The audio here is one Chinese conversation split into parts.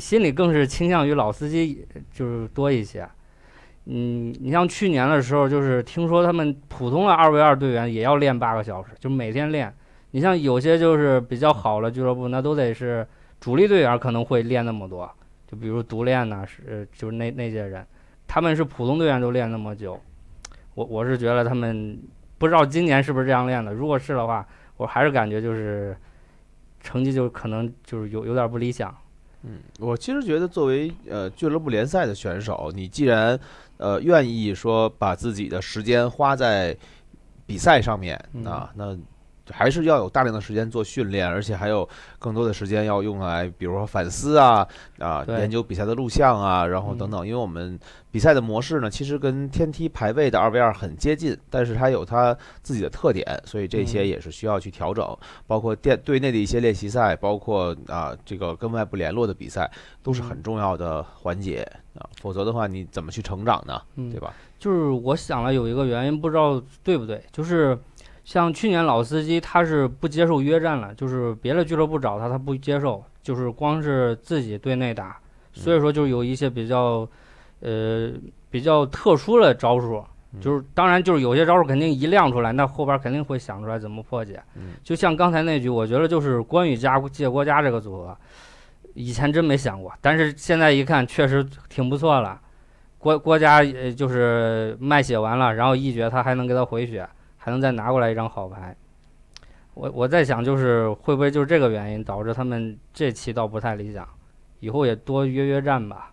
心里更是倾向于老司机，就是多一些。嗯，你像去年的时候，就是听说他们普通的二 v 二队员也要练八个小时，就每天练。你像有些就是比较好的俱乐部，那都得是主力队员可能会练那么多，就比如独练呢，是就是那那些人，他们是普通队员都练那么久。我我是觉得他们不知道今年是不是这样练的，如果是的话，我还是感觉就是成绩就可能就是有有点不理想。嗯，我其实觉得，作为呃俱乐部联赛的选手，你既然呃愿意说把自己的时间花在比赛上面，那那。还是要有大量的时间做训练，而且还有更多的时间要用来，比如说反思啊，啊，研究比赛的录像啊，然后等等。因为我们比赛的模式呢，其实跟天梯排位的二 v 二很接近，但是它有它自己的特点，所以这些也是需要去调整。包括店队内的一些练习赛，包括啊，这个跟外部联络的比赛，都是很重要的环节啊。否则的话，你怎么去成长呢？对吧？就是我想了有一个原因，不知道对不对，就是。像去年老司机他是不接受约战了，就是别的俱乐部找他他不接受，就是光是自己队内打，所以说就是有一些比较，呃，比较特殊的招数，就是当然就是有些招数肯定一亮出来，那后边肯定会想出来怎么破解。就像刚才那局，我觉得就是关羽加借郭嘉这个组合，以前真没想过，但是现在一看确实挺不错了。郭郭嘉呃就是卖血完了，然后一绝他还能给他回血。还能再拿过来一张好牌，我我在想，就是会不会就是这个原因导致他们这期倒不太理想，以后也多约约战吧。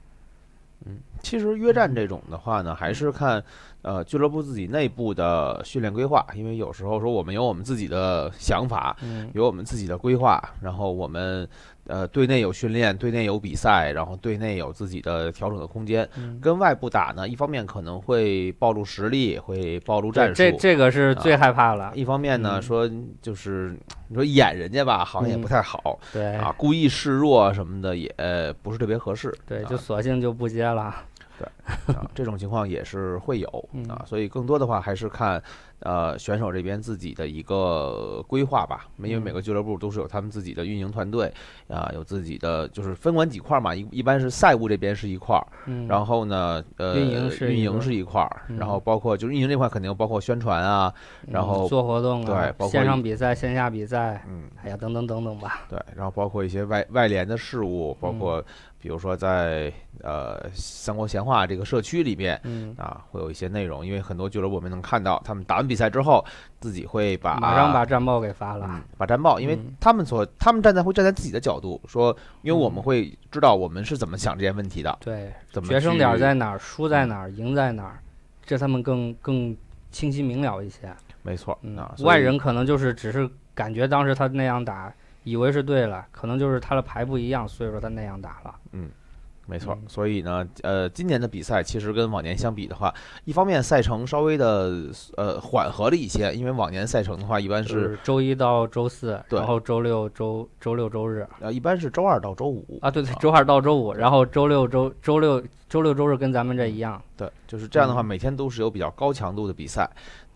嗯，其实约战这种的话呢，还是看。呃，俱乐部自己内部的训练规划，因为有时候说我们有我们自己的想法，有我们自己的规划，然后我们呃，队内有训练，队内有比赛，然后队内有自己的调整的空间。跟外部打呢，一方面可能会暴露实力，会暴露战术，这这个是最害怕了。一方面呢，说就是你说演人家吧，好像也不太好，对啊，故意示弱什么的也不是特别合适，对，就索性就不接了，对。啊，这种情况也是会有啊，所以更多的话还是看，呃，选手这边自己的一个规划吧。因为每个俱乐部都是有他们自己的运营团队啊，有自己的就是分管几块嘛。一一般是赛务这边是一块，然后呢，呃，运营是运营是一块，然后包括就是运营这块肯定包括宣传啊，然后做活动啊，对，线上比赛、线下比赛，嗯，哎呀，等等等等吧。对，然后包括一些外外联的事务，包括比如说在呃《三国闲话》这。一个社区里面啊，会有一些内容，因为很多俱乐部我们能看到，他们打完比赛之后，自己会把马上把战报给发了，把战报，因为他们所他们站在会站在自己的角度说，因为我们会知道我们是怎么想这些问题的，对，学生点在哪儿，输在哪儿，赢在哪儿，这他们更更清晰明了一些，没错，嗯，外人可能就是只是感觉当时他那样打，以为是对了，可能就是他的牌不一样，所以说他那样打了，嗯。没错，所以呢，呃，今年的比赛其实跟往年相比的话，一方面赛程稍微的呃缓和了一些，因为往年赛程的话一般是周一到周四，然后周六周周六周日，呃，一般是周二到周五啊，对对，周二到周五，然后周六周周六周六周日跟咱们这一样，对，就是这样的话，每天都是有比较高强度的比赛。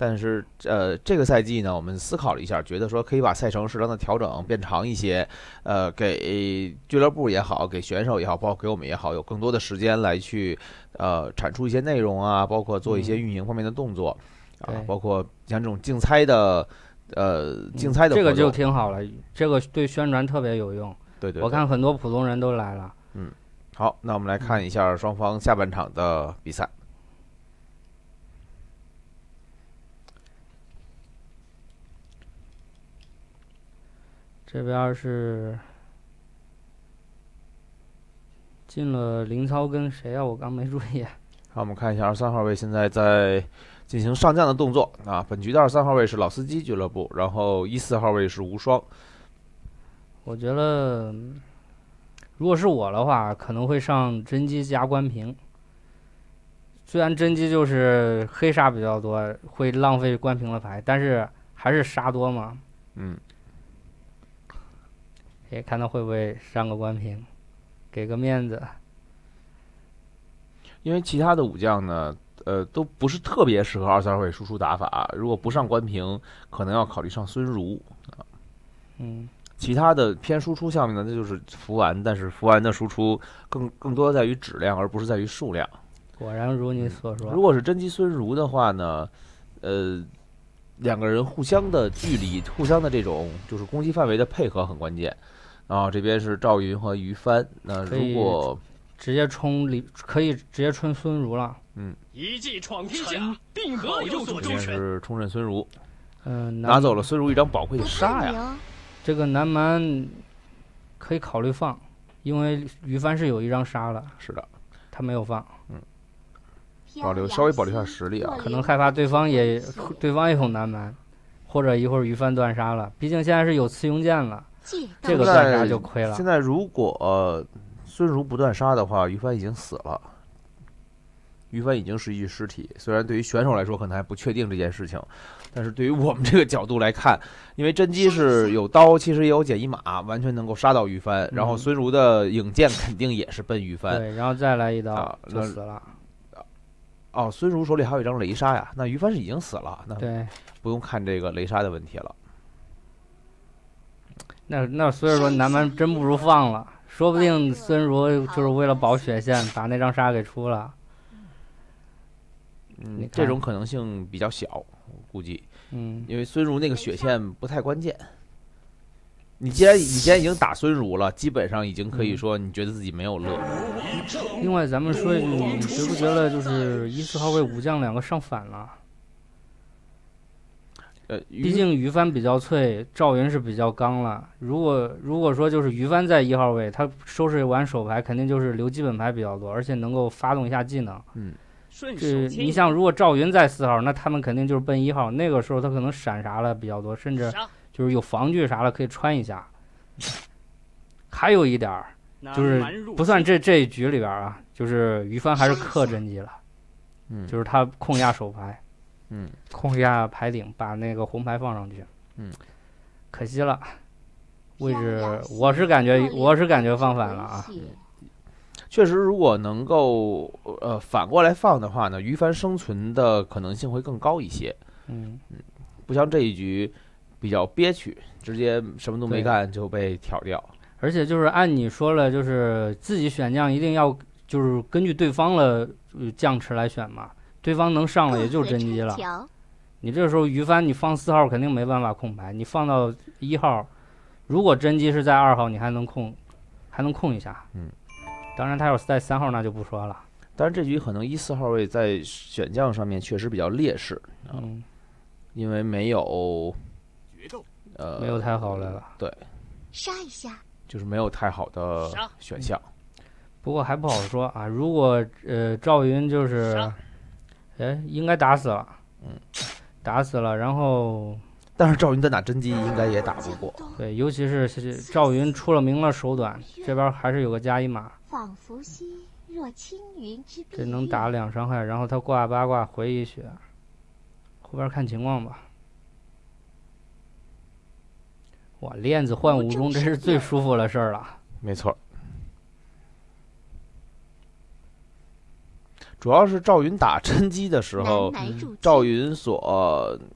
但是，呃，这个赛季呢，我们思考了一下，觉得说可以把赛程适当的调整变长一些，呃，给俱乐部也好，给选手也好，包括给我们也好，有更多的时间来去，呃，产出一些内容啊，包括做一些运营方面的动作，啊，包括像这种竞猜的，呃，竞猜的这个就挺好了，这个对宣传特别有用。对对，我看很多普通人都来了。嗯，好，那我们来看一下双方下半场的比赛。这边是进了林超跟谁啊？我刚没注意。好，我们看一下二三号位现在在进行上将的动作啊。本局的二三号位是老司机俱乐部，然后一四号位是无双。我觉得，如果是我的话，可能会上甄姬加关平。虽然甄姬就是黑杀比较多，会浪费关平的牌，但是还是杀多嘛。嗯。也看他会不会上个关平，给个面子。因为其他的武将呢，呃，都不是特别适合二三位输出打法。如果不上关平，可能要考虑上孙如啊。嗯，其他的偏输出项目呢，那就是福完，但是福完的输出更更多的在于质量，而不是在于数量。果然如你所说。如果是甄姬孙如的话呢，呃，两个人互相的距离、互相的这种就是攻击范围的配合很关键。啊，这边是赵云和于帆。那如果直接冲，李，可以直接冲孙如了。嗯，一骑闯天下，定和我。左周旋。是冲任孙如。嗯，拿走了孙如一张宝贵的杀呀。这个南蛮可以考虑放，因为于帆是有一张杀了。是的，他没有放。嗯，保留稍微保留一下实力啊，可能害怕对方也对方也有南蛮，或者一会儿于帆断杀了。毕竟现在是有雌雄剑了。这个当然就亏了。现在如果孙茹不断杀的话，于帆已经死了。于帆已经是一具尸体。虽然对于选手来说可能还不确定这件事情，但是对于我们这个角度来看，因为甄姬是有刀，其实也有减一马，完全能够杀到于帆。然后孙茹的影剑肯定也是奔于帆，对，然后再来一刀就死了。哦，孙茹手里还有一张雷杀呀？那于帆是已经死了，那不用看这个雷杀的问题了。那那所以说南蛮真不如放了，说不定孙儒就是为了保血线把那张杀给出了。嗯，这种可能性比较小，我估计。嗯。因为孙儒那个血线不太关键。你既然你既然已经打孙儒了，基本上已经可以说你觉得自己没有乐。另外，咱们说一句，你觉不觉得就是一四号位武将两个上反了？毕竟于帆比较脆，赵云是比较刚了。如果如果说就是于帆在一号位，他收拾完手牌，肯定就是留基本牌比较多，而且能够发动一下技能。嗯，顺手这你像如果赵云在四号，那他们肯定就是奔一号。那个时候他可能闪啥了比较多，甚至就是有防具啥了可以穿一下。还有一点儿就是不算这这一局里边啊，就是于帆还是克甄姬了，嗯，就是他控压手牌。嗯，控一下排顶，把那个红牌放上去。嗯，可惜了，位置我是感觉我是感觉放反了啊。确实，如果能够呃反过来放的话呢，于凡生存的可能性会更高一些。嗯嗯，不像这一局比较憋屈，直接什么都没干就被挑掉。而且就是按你说了，就是自己选将一定要就是根据对方的将池来选嘛。对方能上了也就甄姬了，你这时候于帆你放四号肯定没办法控牌，你放到一号，如果甄姬是在二号，你还能控，还能控一下。嗯，当然他要是在三号那就不说了。但是这局可能一四号位在选将上面确实比较劣势，嗯，因为没有，呃，没有太好了，对，杀一下，就是没有太好的选项。不过还不好说啊，如果呃赵云就是。哎，应该打死了，嗯，打死了。然后，但是赵云在打甄姬，应该也打不过。对，尤其是赵云出了名了手短，这边还是有个加一码，仿佛兮若轻云之蔽。这能打两伤害，然后他挂八卦回一血，后边看情况吧。哇，链子换五中，这是最舒服的事儿了。没错。主要是赵云打甄姬的时候，赵云所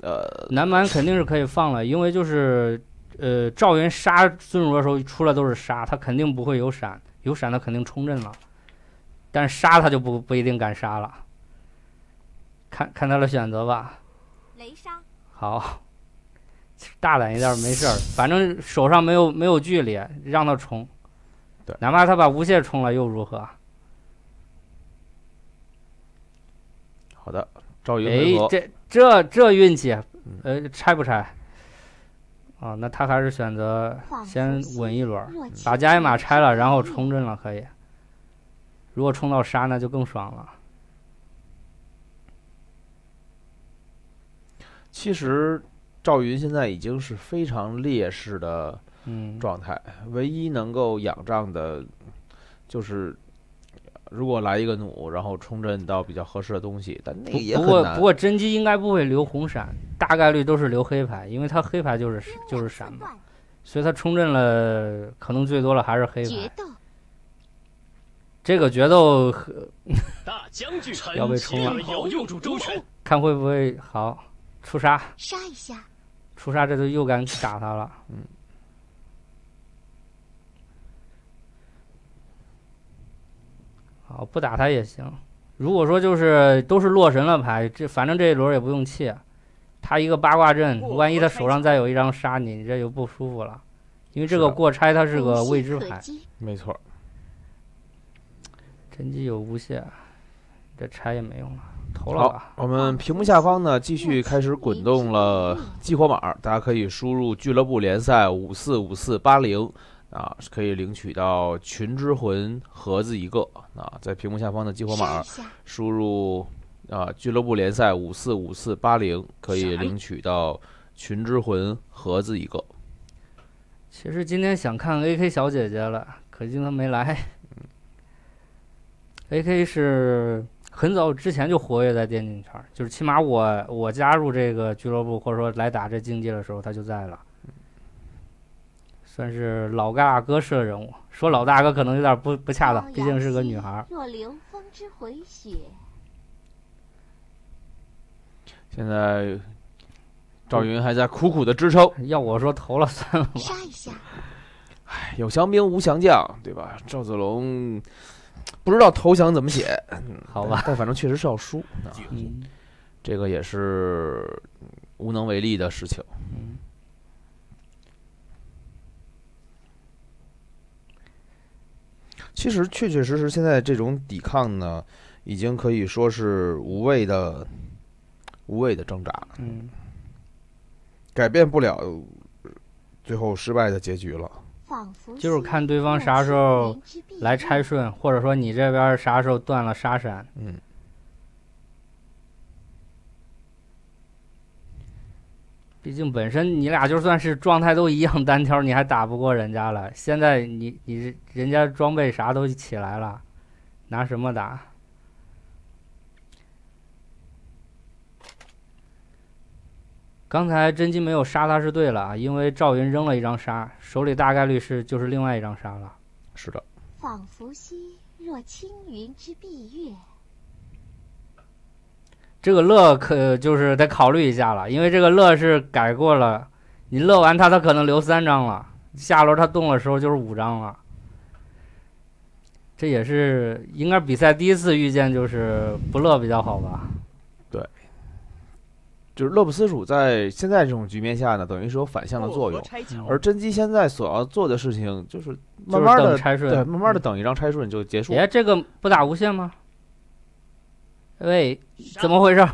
呃，南蛮肯定是可以放了，因为就是呃，赵云杀孙卓的时候出来都是杀，他肯定不会有闪，有闪他肯定冲阵了，但杀他就不不一定敢杀了，看看他的选择吧。雷杀，好，大胆一点没事儿，反正手上没有没有距离，让他冲，对，哪怕他把无懈冲了又如何？好的，赵云哎，这这这运气，呃，拆不拆？啊，那他还是选择先稳一轮，把加一马拆了，然后冲阵了，可以。如果冲到杀，那就更爽了。其实赵云现在已经是非常劣势的，嗯，状态，唯一能够仰仗的，就是。如果来一个弩，然后冲阵到比较合适的东西，但那也不过，不过甄姬应该不会留红闪，大概率都是留黑牌，因为他黑牌就是就是闪，嘛，所以他冲阵了，可能最多的还是黑牌。这个决斗，大将军要被冲了，看会不会好出杀，杀一下，出杀，这就又敢打他了，嗯。哦，不打他也行。如果说就是都是洛神了牌，这反正这一轮也不用弃。他一个八卦阵，万一他手上再有一张杀你，你这就不舒服了。因为这个过拆，它是个未知牌，没错。甄姬有无限，这拆也没用了，投了吧。我们屏幕下方呢继续开始滚动了激活码，大家可以输入俱乐部联赛五四五四八零。啊，是可以领取到群之魂盒子一个啊，在屏幕下方的激活码输入啊，俱乐部联赛五四五四八零，可以领取到群之魂盒子一个。其实今天想看 AK 小姐姐了，可惜她没来。AK 是很早之前就活跃在电竞圈，就是起码我我加入这个俱乐部或者说来打这竞技的时候，她就在了。算是老大哥式的人物，说老大哥可能有点不不恰当，毕竟是个女孩。现在赵云还在苦苦的支撑，要我说投了算了。杀一下！哎，有降兵无降将，对吧？赵子龙不知道投降怎么写，好吧，但反正确实是要输，这个也是无能为力的事情。其实，确确实实，现在这种抵抗呢，已经可以说是无谓的、无谓的挣扎，嗯，改变不了最后失败的结局了。就是看对方啥时候来拆顺，或者说你这边啥时候断了沙山，嗯。毕竟本身你俩就算是状态都一样，单挑你还打不过人家了。现在你你人家装备啥都起来了，拿什么打？刚才甄姬没有杀他是对了啊，因为赵云扔了一张杀，手里大概率是就是另外一张杀了。是的。仿佛兮若轻云之蔽月。这个乐可就是得考虑一下了，因为这个乐是改过了，你乐完他他可能留三张了，下轮他动的时候就是五张了。这也是应该比赛第一次遇见，就是不乐比较好吧？对，就是乐不思蜀，在现在这种局面下呢，等于是有反向的作用。而甄姬现在所要做的事情就是慢慢的拆顺，慢慢的等一张拆顺就结束。爷这个不打无限吗？喂，怎么回事？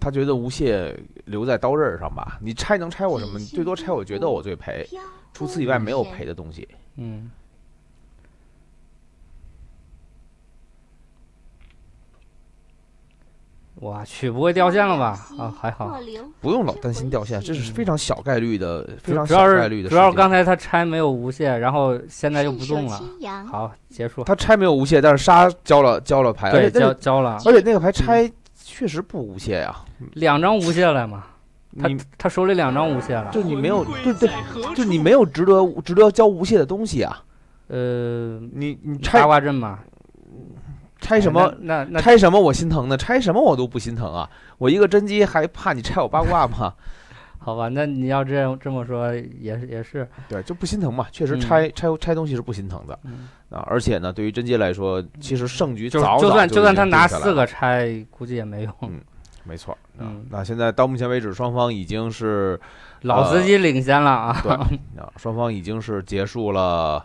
他觉得吴邪留在刀刃上吧，你拆能拆我什么？最多拆我决斗，我最赔，除此以外没有赔的东西。嗯。我去，不会掉线了吧？啊，还好，不用老担心掉线，这是非常小概率的，非常小概率的。主要是刚才他拆没有无线，然后现在又不动了，好，结束。他拆没有无线，但是杀交了，交了牌，对，交交了，而且那个牌拆确实不无线呀，两张无线了嘛？他他手里两张无线了，就你没有，对对，就你没有值得值得交无线的东西啊？呃，你你拆八卦阵嘛？拆什么？那拆什么我心疼呢？拆什么我都不心疼啊！我一个甄姬还怕你拆我八卦吗？好吧，那你要这样这么说也是也是。对，就不心疼嘛，确实拆拆拆东西是不心疼的啊！而且呢，对于甄姬来说，其实胜局早就算就算他拿四个拆，估计也没用。嗯，没错。嗯，那现在到目前为止，双方已经是老司机领先了啊！对，双方已经是结束了，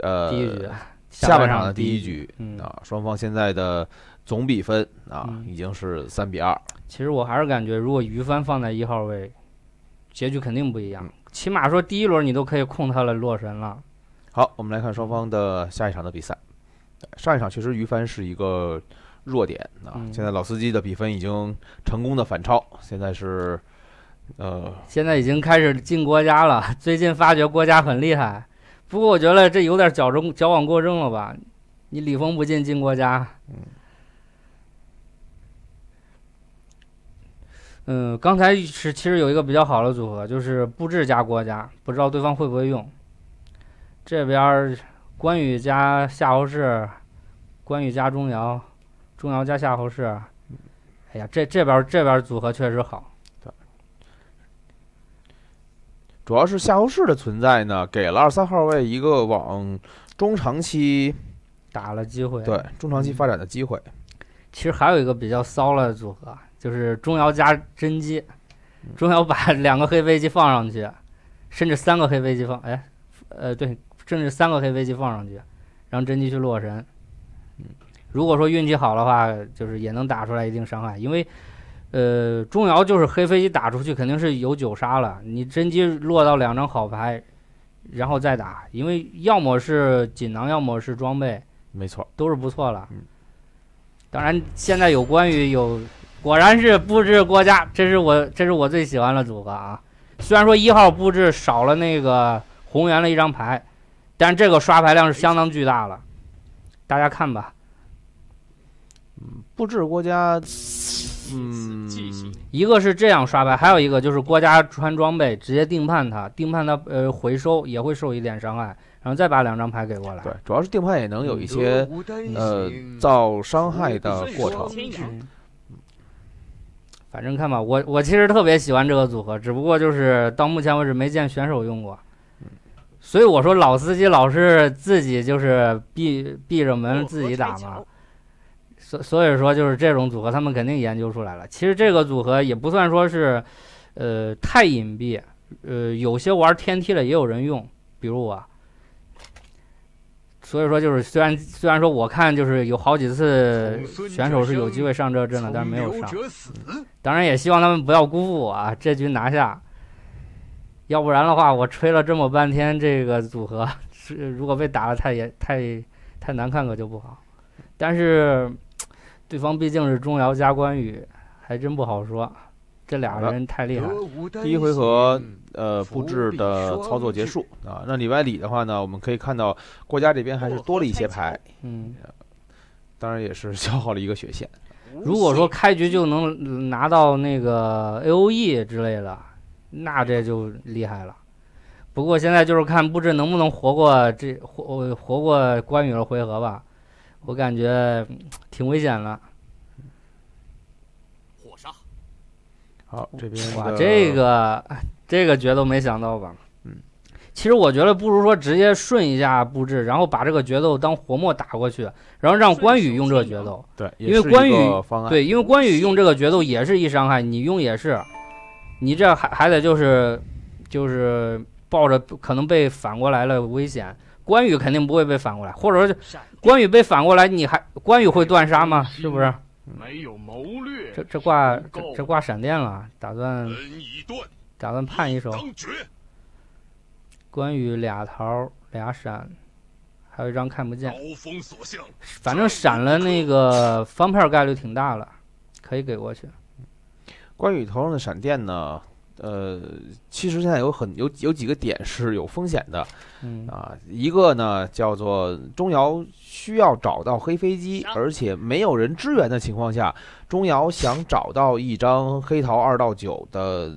呃。第一局。下半场的第一局啊，双方现在的总比分啊已经是三比二。其实我还是感觉，如果于帆放在一号位，结局肯定不一样。起码说第一轮你都可以控他了，洛神了。好，我们来看双方的下一场的比赛。上一场其实于帆是一个弱点啊，现在老司机的比分已经成功的反超，现在是呃。现在已经开始进郭嘉了。最近发觉郭嘉很厉害。不过我觉得这有点矫正矫枉过正了吧？你李封不进进国家？嗯。嗯，刚才是其实有一个比较好的组合，就是布置加国家，不知道对方会不会用。这边关羽加夏侯氏，关羽加钟繇，钟繇加夏侯氏。哎呀，这这边这边组合确实好。主要是夏侯氏的存在呢，给了二三号位一个往中长期打了机会，对中长期发展的机会。其实还有一个比较骚了的组合，就是钟瑶加甄姬，钟瑶把两个黑飞机放上去，甚至三个黑飞机放，哎，呃对，甚至三个黑飞机放上去，让甄姬去落神。嗯，如果说运气好的话，就是也能打出来一定伤害，因为。呃，钟瑶就是黑飞机打出去，肯定是有九杀了。你真机落到两张好牌，然后再打，因为要么是锦囊，要么是装备，没错，都是不错了。嗯，当然现在有关羽有，果然是布置国家，这是我这是我最喜欢的组合啊。虽然说一号布置少了那个红原的一张牌，但这个刷牌量是相当巨大了。大家看吧，布置国家。嗯，一个是这样刷牌，还有一个就是郭嘉穿装备直接定判他，定判他呃回收也会受一点伤害，然后再把两张牌给过来。对，主要是定判也能有一些呃造伤害的过程。反正看吧，我我其实特别喜欢这个组合，只不过就是到目前为止没见选手用过，所以我说老司机老是自己就是闭闭着门自己打嘛。所所以说，就是这种组合，他们肯定研究出来了。其实这个组合也不算说是，呃，太隐蔽。呃，有些玩天梯的也有人用，比如我。所以说，就是虽然虽然说我看就是有好几次选手是有机会上这阵的，但是没有上。当然也希望他们不要辜负我啊，这局拿下。要不然的话，我吹了这么半天，这个组合是如果被打的太也太太难看，可就不好。但是。对方毕竟是钟瑶加关羽，还真不好说。这俩人太厉害。第一回合，呃，布置的操作结束啊。那里外里的话呢，我们可以看到郭嘉这边还是多了一些牌，嗯，当然也是消耗了一个血线。如果说开局就能拿到那个 A O E 之类的，那这就厉害了。不过现在就是看布置能不能活过这活活过关羽的回合吧。我感觉挺危险了。火杀，好这边哇，这个这个决斗没想到吧？嗯，其实我觉得不如说直接顺一下布置，然后把这个决斗当活墨打过去，然后让关羽用这个决斗，对，因为关羽对，因为关羽用这个决斗也是一伤害，你用也是，你这还还得就是就是抱着可能被反过来了危险，关羽肯定不会被反过来，或者说。关羽被反过来，你还关羽会断杀吗？是不是没有谋略？这这挂这这挂闪电了，打算打算判一手。关羽俩桃俩闪，还有一张看不见。反正闪了那个方片概率挺大了，可以给过去。关羽头上的闪电呢？呃，其实现在有很有有几个点是有风险的，嗯啊，一个呢叫做钟瑶需要找到黑飞机，而且没有人支援的情况下，钟瑶想找到一张黑桃二到九的，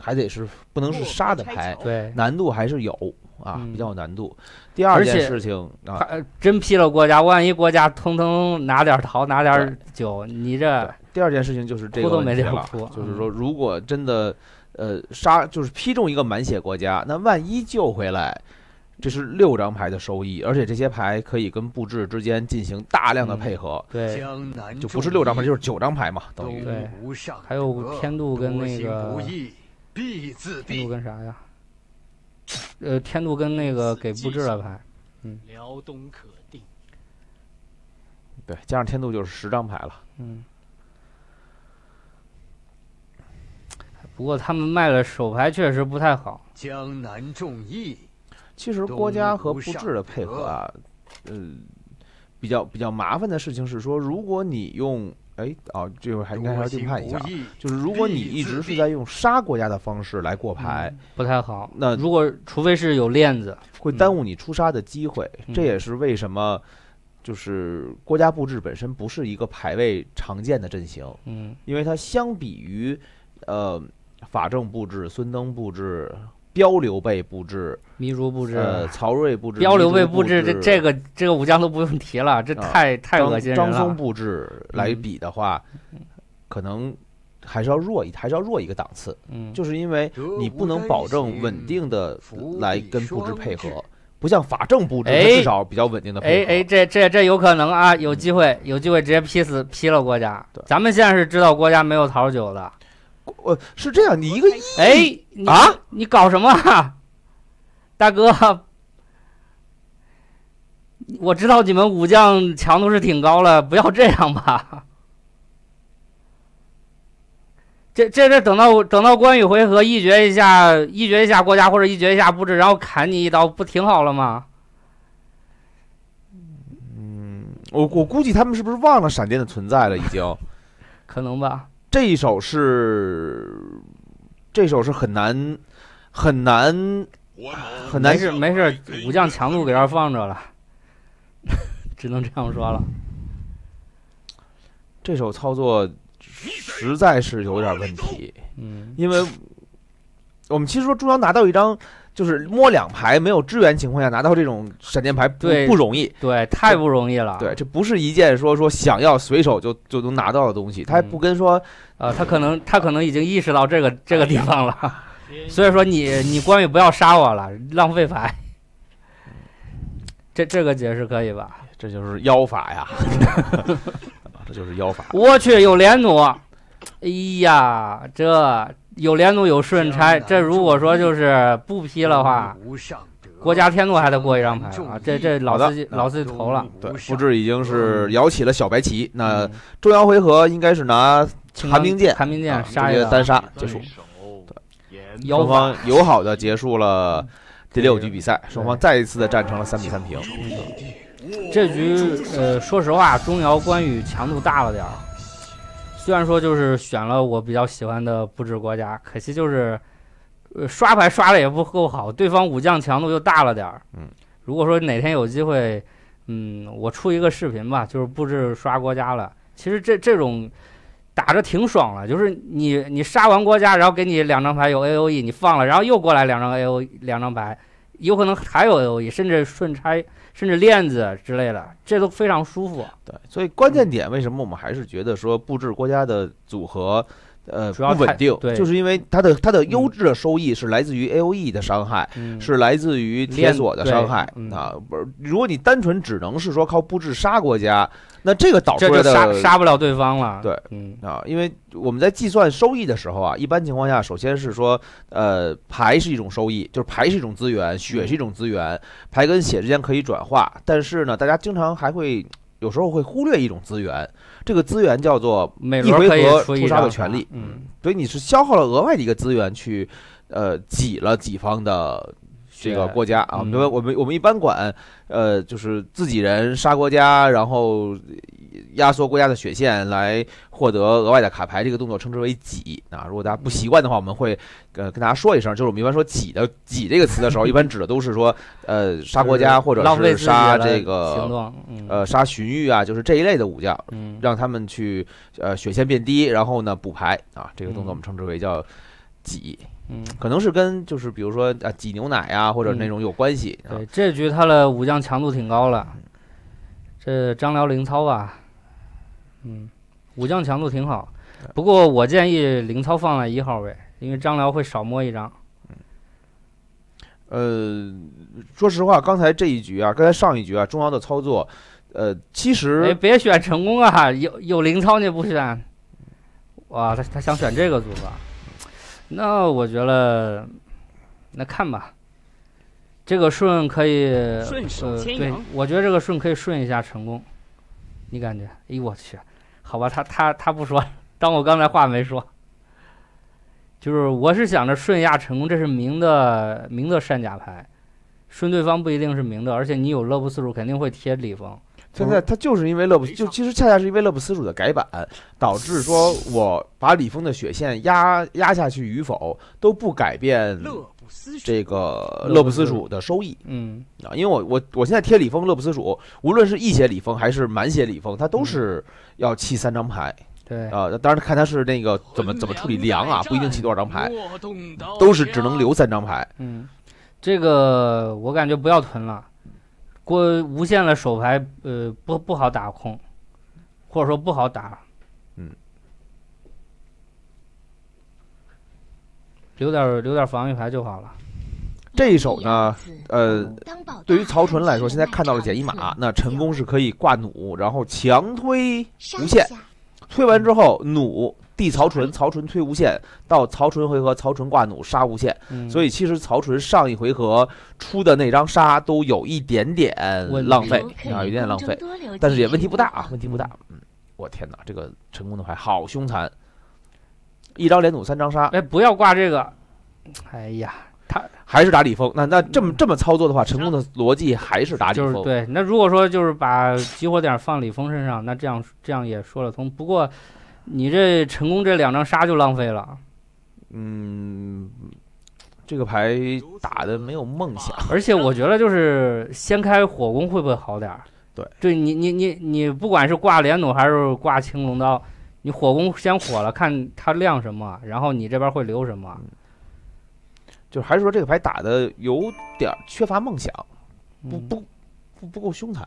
还得是不能是杀的牌，对，难度还是有啊，比较有难度。第二件事情啊，真批了国家，万一国家通通拿点桃拿点酒，你这第二件事情就是这个了，就是说如果真的。呃，杀就是劈中一个满血国家，那万一救回来，这是六张牌的收益，而且这些牌可以跟布置之间进行大量的配合。对，就不是六张牌，就是九张牌嘛，等于。还有天度跟那个天度跟啥呀？呃，天度跟那个给布置了牌，嗯，辽东可定。对，加上天度就是十张牌了，嗯。不过他们卖的手牌确实不太好。江南众义，其实郭嘉和布置的配合啊，嗯，比较比较麻烦的事情是说，如果你用哎啊，这会儿还应该还要定判一下，就是如果你一直是在用杀国家的方式来过牌，不太好。那如果除非是有链子，会耽误你出杀的机会。这也是为什么，就是郭嘉布置本身不是一个排位常见的阵型，嗯，因为它相比于，呃。法正布置，孙登布置，标刘备布置，糜竺布置，曹睿布置，标刘备布置，这这个这个武将都不用提了，这太太恶心了。张松布置来比的话，可能还是要弱一，还是要弱一个档次。嗯，就是因为你不能保证稳定的来跟布置配合，不像法正布置，至少比较稳定的配合。哎哎，这这这有可能啊，有机会，有机会直接劈死劈了郭嘉。咱们现在是知道郭嘉没有桃酒的。我是这样，你一个亿哎啊！你搞什么，大哥？我知道你们武将强度是挺高了，不要这样吧。这这这，等到等到关羽回合一决一下，一决一下国家或者一决一下布置，然后砍你一刀，不挺好了吗？嗯，我我估计他们是不是忘了闪电的存在了？已经 可能吧。这一手是，这一手是很难，很难，很难。是没事，武将强度给这放着了，只能这样说了。这首操作实在是有点问题，嗯，因为我们其实说中央拿到一张。就是摸两排没有支援情况下拿到这种闪电牌不容易，对，太不容易了。对，这不是一件说说想要随手就就能拿到的东西。他不跟说，呃，他可能他可能已经意识到这个这个地方了，所以说你你关羽不要杀我了，浪费牌。这这个解释可以吧？这就是妖法呀，这就是妖法。我去，有连弩！哎呀，这。有连弩，有顺差。这如果说就是不批的话，国家天怒还得过一张牌啊！这这老司机老司机投了，对，复制已经是摇起了小白旗。那重要回合应该是拿寒冰剑，寒冰剑一个单杀结束。对，双方友好的结束了第六局比赛，双方再一次的战成了三比三平。这局呃，说实话，钟瑶关羽强度大了点儿。虽然说就是选了我比较喜欢的布置国家，可惜就是，呃，刷牌刷的也不够好，对方武将强度又大了点儿。嗯，如果说哪天有机会，嗯，我出一个视频吧，就是布置刷国家了。其实这这种打着挺爽了，就是你你杀完国家，然后给你两张牌有 A O E 你放了，然后又过来两张 A O 两张牌，有可能还有 A O E，甚至顺拆。甚至链子之类的，这都非常舒服。对，所以关键点为什么我们还是觉得说布置国家的组合，呃，主要稳定，就是因为它的它的优质的收益是来自于 A O E 的伤害，是来自于铁索的伤害啊。如果你单纯只能是说靠布置杀国家。那这个导致的杀杀不了对方了。对，啊，因为我们在计算收益的时候啊，一般情况下，首先是说，呃，牌是一种收益，就是牌是一种资源，血是一种资源，牌跟血之间可以转化，但是呢，大家经常还会有时候会忽略一种资源，这个资源叫做一回合出杀的权利。嗯，所以你是消耗了额外的一个资源去，呃，挤了几方的。这个国家啊，我们我们我们一般管，呃，就是自己人杀国家，然后压缩国家的血线来获得额外的卡牌，这个动作称之为挤啊。如果大家不习惯的话，我们会呃跟大家说一声，就是我们一般说挤的挤这个词的时候，一般指的都是说呃杀国家或者是杀这个呃杀荀彧啊，就是这一类的武将，让他们去呃血线变低，然后呢补牌啊，这个动作我们称之为叫挤。嗯，可能是跟就是比如说啊挤牛奶呀或者那种有关系。对，这局他的武将强度挺高了，这张辽灵操吧，嗯，武将强度挺好。不过我建议灵操放在一号位，因为张辽会少摸一张。呃，说实话，刚才这一局啊，刚才上一局啊，重要的操作，呃，其实别选成功啊，有有灵操你不选，哇，他他想选这个组合。那我觉得，那看吧，这个顺可以，顺手牵对，我觉得这个顺可以顺一下成功，你感觉？哎呦我去，好吧，他他他不说，当我刚才话没说。就是我是想着顺压成功，这是明的明的善家牌，顺对方不一定是明的，而且你有乐不思蜀，肯定会贴李峰。现在他就是因为乐不就其实恰恰是因为乐不思蜀的改版，导致说 我把李峰的血线压压下去与否，都不改变这个乐不思蜀的收益。嗯啊，因为我我我现在贴李峰乐不思蜀，无论是一血李峰还是满血李峰，他都是要弃三张牌。对啊，当然看他是那个怎么怎么处理粮啊，不一定弃多少张牌，都是只能留三张牌。嗯，这个我感觉不要囤了。过无限了手牌，呃，不不好打空，或者说不好打，嗯，留点留点防御牌就好了。这一手呢，呃，对于曹纯来说，现在看到了减一马，那陈宫是可以挂弩，然后强推无限，推完之后弩。地曹纯，曹纯推无限，到曹纯回合，曹纯挂弩杀无限。所以其实曹纯上一回合出的那张杀都有一点点浪费，啊，有一点点浪费，但是也问题不大啊，问题不大。嗯，我天哪，这个成功的牌好凶残，一张连弩三张杀。哎，不要挂这个。哎呀，他还是打李峰。那那这么这么操作的话，成功的逻辑还是打李峰。对，那如果说就是把集火点放李峰身上，那这样这样也说得通。不过。你这成功这两张杀就浪费了，嗯，这个牌打的没有梦想，而且我觉得就是先开火攻会不会好点儿？对，对你你你你不管是挂连弩还是挂青龙刀，你火攻先火了，看它亮什么，然后你这边会留什么，就还是说这个牌打的有点缺乏梦想，不不不不够凶残。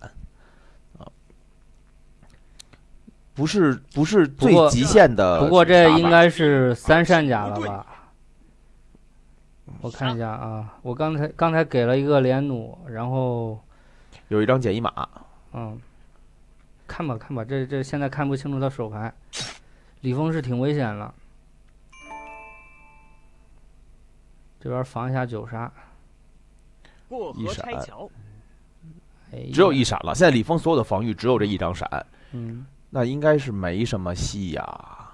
不是不是最极限的，不过这应该是三扇甲了吧？我看一下啊，我刚才刚才给了一个连弩，然后有一张简易马，嗯，看吧看吧，这这现在看不清楚他手牌，李峰是挺危险了，这边防一下九杀，过河拆桥，只有一闪了，现在李峰所有的防御只有这一张闪，嗯。那应该是没什么戏呀，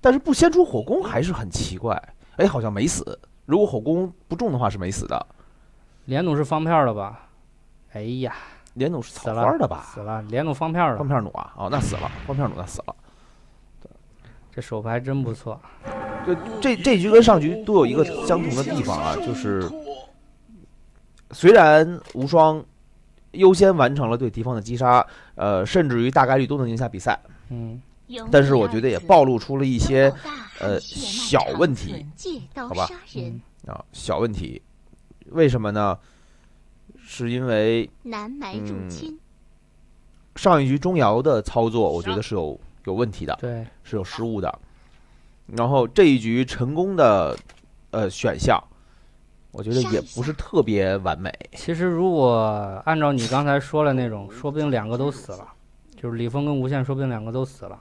但是不先出火攻还是很奇怪。哎，好像没死。如果火攻不中的话是没死的。连弩是方片的吧？哎呀，连弩是草花的吧？死了。连弩方片的。方片弩啊！哦，那死了。方片弩那死了。这手牌真不错。这这这局跟上局都有一个相同的地方啊，就是虽然无双。优先完成了对敌方的击杀，呃，甚至于大概率都能赢下比赛。嗯，但是我觉得也暴露出了一些呃小问题，好吧？啊，小问题，为什么呢？是因为嗯，上一局钟瑶的操作，我觉得是有有问题的，对，是有失误的。然后这一局成功的呃选项。我觉得也不是特别完美。其实，如果按照你刚才说的那种，说不定两个都死了，就是李峰跟无限，说不定两个都死了。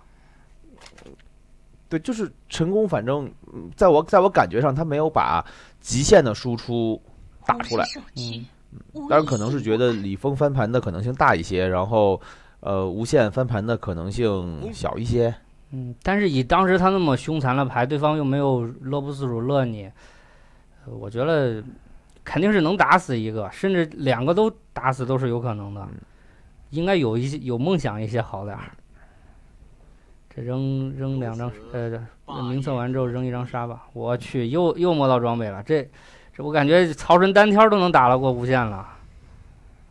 对，就是陈功，反正在我在我感觉上，他没有把极限的输出打出来。嗯，当然，可能是觉得李峰翻盘的可能性大一些，然后呃，无限翻盘的可能性小一些。嗯，但是以当时他那么凶残的牌，对方又没有乐不思蜀乐你。我觉得肯定是能打死一个，甚至两个都打死都是有可能的。应该有一些有梦想，一些好点儿。这扔扔两张，呃，名册完之后扔一张杀吧。我去，又又摸到装备了。这这，我感觉曹纯单挑都能打得过无限了。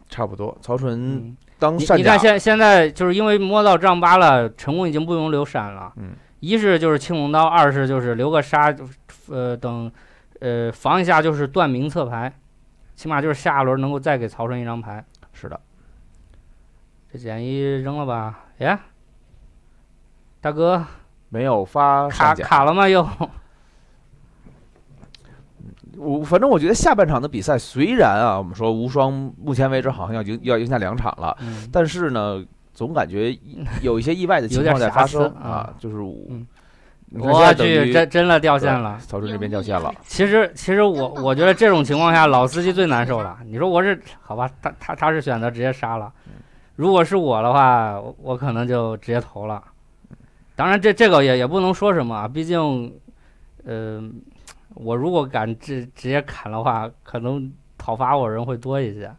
差不多，曹纯当你看现现在就是因为摸到丈八了，成功已经不用留闪了。嗯，一是就是青龙刀，二是就是留个杀，就是呃等。呃，防一下就是断明侧牌，起码就是下一轮能够再给曹顺一张牌。是的，这减一扔了吧？呀，大哥，没有发卡卡了吗？又，我反反正我觉得下半场的比赛，虽然啊，我们说无双目前为止好像要赢要赢下两场了，嗯，但是呢，总感觉 有一些意外的情况在发生啊，就是。我去，真真的掉线了，曹这边掉线了。其实，其实我我觉得这种情况下，老司机最难受了。你说我是好吧？他他他是选择直接杀了，如果是我的话，我可能就直接投了。当然，这这个也也不能说什么，毕竟，嗯，我如果敢直直接砍的话，可能讨伐我人会多一些。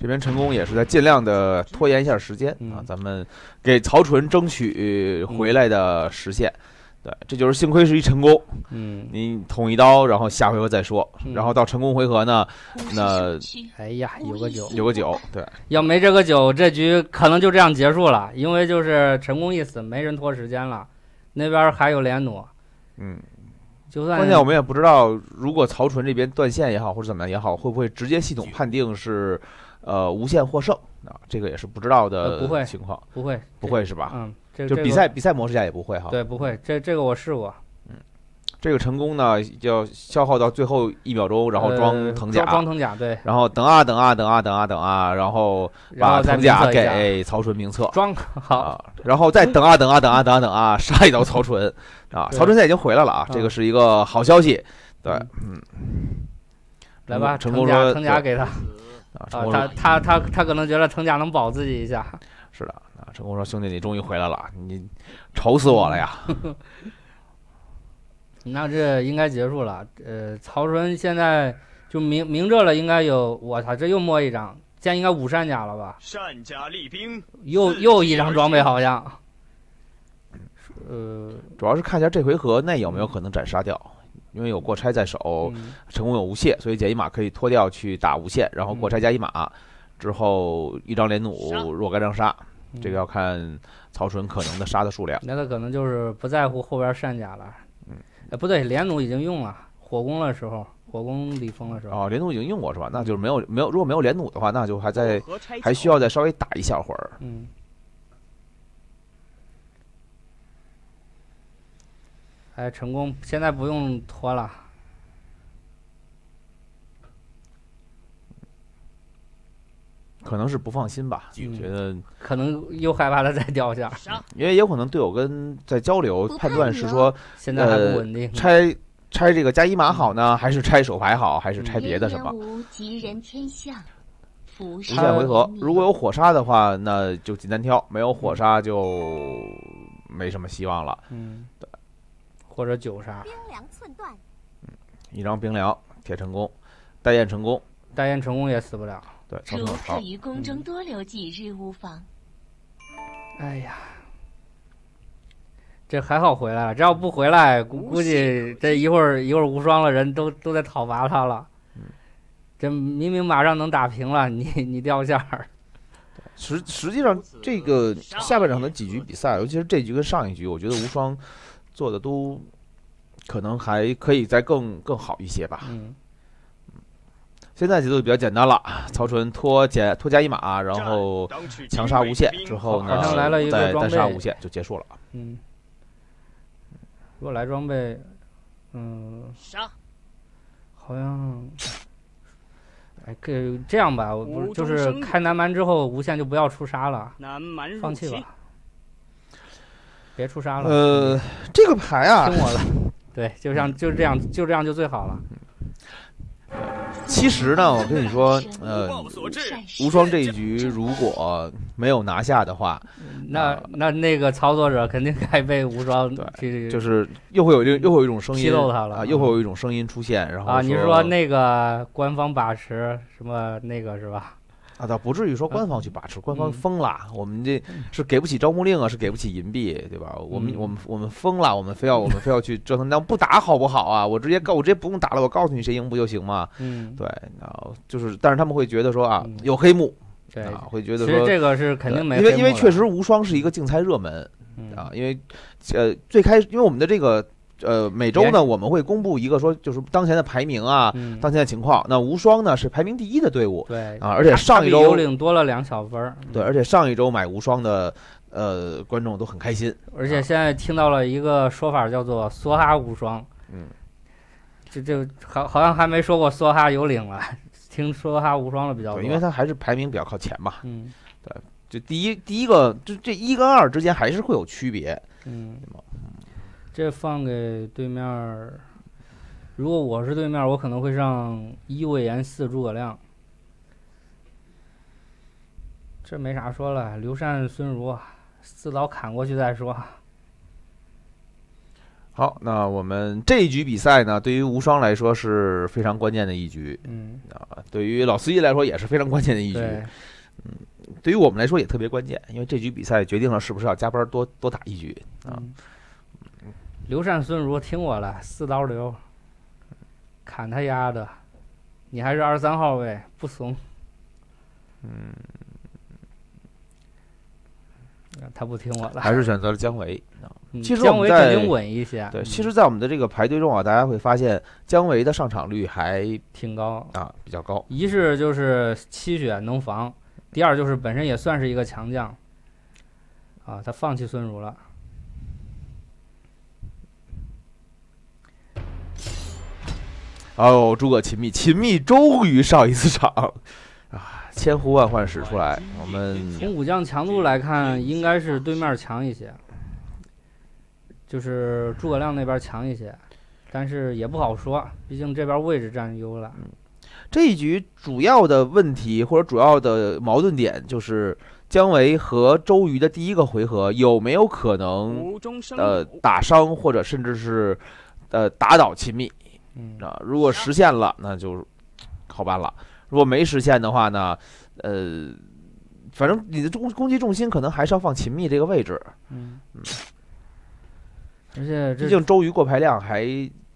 这边陈功也是在尽量的拖延一下时间啊，咱们给曹纯争取回来的时限。对，这就是幸亏是一成功。嗯，你捅一刀，然后下回合再说。然后到成功回合呢，那哎呀，有个酒，有个酒。对，要没这个酒，这局可能就这样结束了，因为就是成功一死，没人拖时间了。那边还有连弩。嗯，就算关键我们也不知道，如果曹纯这边断线也好，或者怎么样也好，会不会直接系统判定是。呃，无限获胜啊，这个也是不知道的，情况，不会，不会是吧？嗯，就比赛比赛模式下也不会哈。对，不会，这这个我试过。嗯，这个成功呢，要消耗到最后一秒钟，然后装藤甲，装藤甲，对，然后等啊等啊等啊等啊等啊，然后把藤甲给曹纯名册装好，然后再等啊等啊等啊等啊等啊，杀一刀曹纯啊，曹纯现在已经回来了啊，这个是一个好消息，对，嗯，来吧，成功说藤甲给他。啊，他他他他可能觉得藤甲能保自己一下。是的，那成功说：“兄弟，你终于回来了，你愁死我了呀！”那这应该结束了。呃，曹纯现在就明明着了，应该有我操，这又摸一张，现在应该五善甲了吧？善甲利兵，又又一张装备，好像。呃，主要是看一下这回合内有没有可能斩杀掉。因为有过拆在手，成功有无懈，所以减一码可以脱掉去打无懈，然后过拆加一码，之后一张连弩若干张杀，这个要看曹纯可能的杀的数量。那他可能就是不在乎后边善甲了。嗯，哎，不对，连弩已经用了，火攻的时候，火攻李峰的时候。哦，连弩已经用过是吧？那就是没有没有，如果没有连弩的话，那就还在还需要再稍微打一下会儿。嗯。哎，成功！现在不用拖了。可能是不放心吧，觉得可能又害怕他再掉下。因为有可能队友跟在交流判断是说，现在还不稳定，拆拆这个加一码好呢，还是拆手牌好，还是拆别的什么？无限回合，如果有火杀的话，那就简单挑；没有火杀就没什么希望了。嗯。或者九啥？嗯，一张冰凉铁成功，代验成功，代验成功也死不了。对，成功好。于宫中多留几日无妨。哎呀，这还好回来了，这要不回来估估计这一会儿一会儿无双的人都都在讨伐他了。这明明马上能打平了，你你掉线。儿。实实际上这个下半场的几局比赛，尤其是这局跟上一局，我觉得无双。做的都可能还可以再更更好一些吧。嗯。现在节奏比较简单了，曹纯拖减拖加一马，然后强杀无限之后呢，再单杀无限就结束了。嗯。如果来装备，嗯。杀。好像。哎，给这样吧，我就是开南蛮之后，无限就不要出杀了，南蛮放弃吧。别出杀了。呃，这个牌啊，听我的，对，就像就是这样，就这样就最好了。其实呢，我跟你说，呃，无双这一局如果没有拿下的话，那那那个操作者肯定该被无双就是又会有又会有一种声音激怒他了，又会有一种声音出现，然后啊，你说那个官方把持什么那个是吧？啊，倒不至于说官方去把持，官方疯了。我们这是给不起招募令啊，是给不起银币，对吧？我们我们我们疯了，我们非要 我们非要去折腾，那不打好不好啊？我直接告，我直接不用打了，我告诉你谁赢不就行吗？嗯，对，然后就是，但是他们会觉得说啊，有黑幕，对，会觉得说这个是肯定没，因为因为确实无双是一个竞猜热门，啊，因为呃最开因为我们的这个。呃，每周呢，我们会公布一个说，就是当前的排名啊，当前的情况。那无双呢是排名第一的队伍，对啊，而且上一周有领多了两小分儿，对，而且上一周买无双的呃观众都很开心。而且现在听到了一个说法，叫做“梭哈无双”，嗯，就就好好像还没说过“梭哈有领”了，听说“哈无双”的比较多，因为它还是排名比较靠前嘛，嗯，对，就第一第一个就这一跟二之间还是会有区别，嗯。这放给对面儿，如果我是对面儿，我可能会上一魏延四诸葛亮。这没啥说了，刘禅孙儒，自刀砍过去再说。好，那我们这一局比赛呢，对于无双来说是非常关键的一局，嗯，啊，对于老司机来说也是非常关键的一局，嗯，对于我们来说也特别关键，因为这局比赛决定了是不是要加班多多打一局啊。刘禅、孙如听我了，四刀流，砍他丫的！你还是二十三号位，不怂。嗯，他不听我了，还是选择了姜维。其实姜维肯定稳一些。对，其实，在我们的这个排队中啊，大家会发现姜维的上场率还挺高啊，比较高。一是就是吸血能防，第二就是本身也算是一个强将啊。他放弃孙儒了。哦，诸葛秦宓，秦宓终于上一次场啊，千呼万唤使出来。我们从武将强度来看，应该是对面强一些，就是诸葛亮那边强一些，但是也不好说，毕竟这边位置占优了。这一局主要的问题或者主要的矛盾点，就是姜维和周瑜的第一个回合有没有可能呃打伤或者甚至是呃打倒秦宓。嗯啊，如果实现了，那就好办了；如果没实现的话呢，呃，反正你的攻攻击重心可能还是要放秦密这个位置。嗯而且，毕竟周瑜过牌量还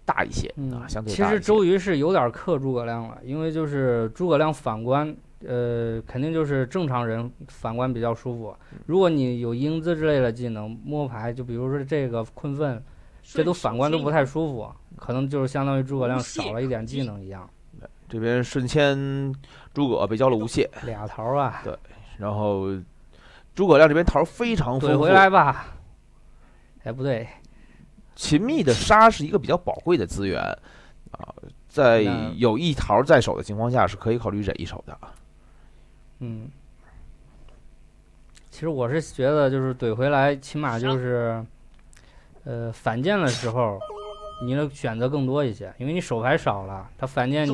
大一些啊，相对其实周瑜是有点克诸葛亮了，因为就是诸葛亮反观，呃，肯定就是正常人反观比较舒服。如果你有英姿之类的技能摸牌，就比如说这个困奋。这都反观都不太舒服，可能就是相当于诸葛亮少了一点技能一样。这边顺千诸葛被交了无懈俩桃儿啊。对，然后诸葛亮这边桃儿非常。怼回来吧！哎，不对，秦密的杀是一个比较宝贵的资源啊，在有一桃在手的情况下是可以考虑忍一手的。嗯，其实我是觉得，就是怼回来，起码就是。呃，反舰的时候，你的选择更多一些，因为你手牌少了，他反舰你，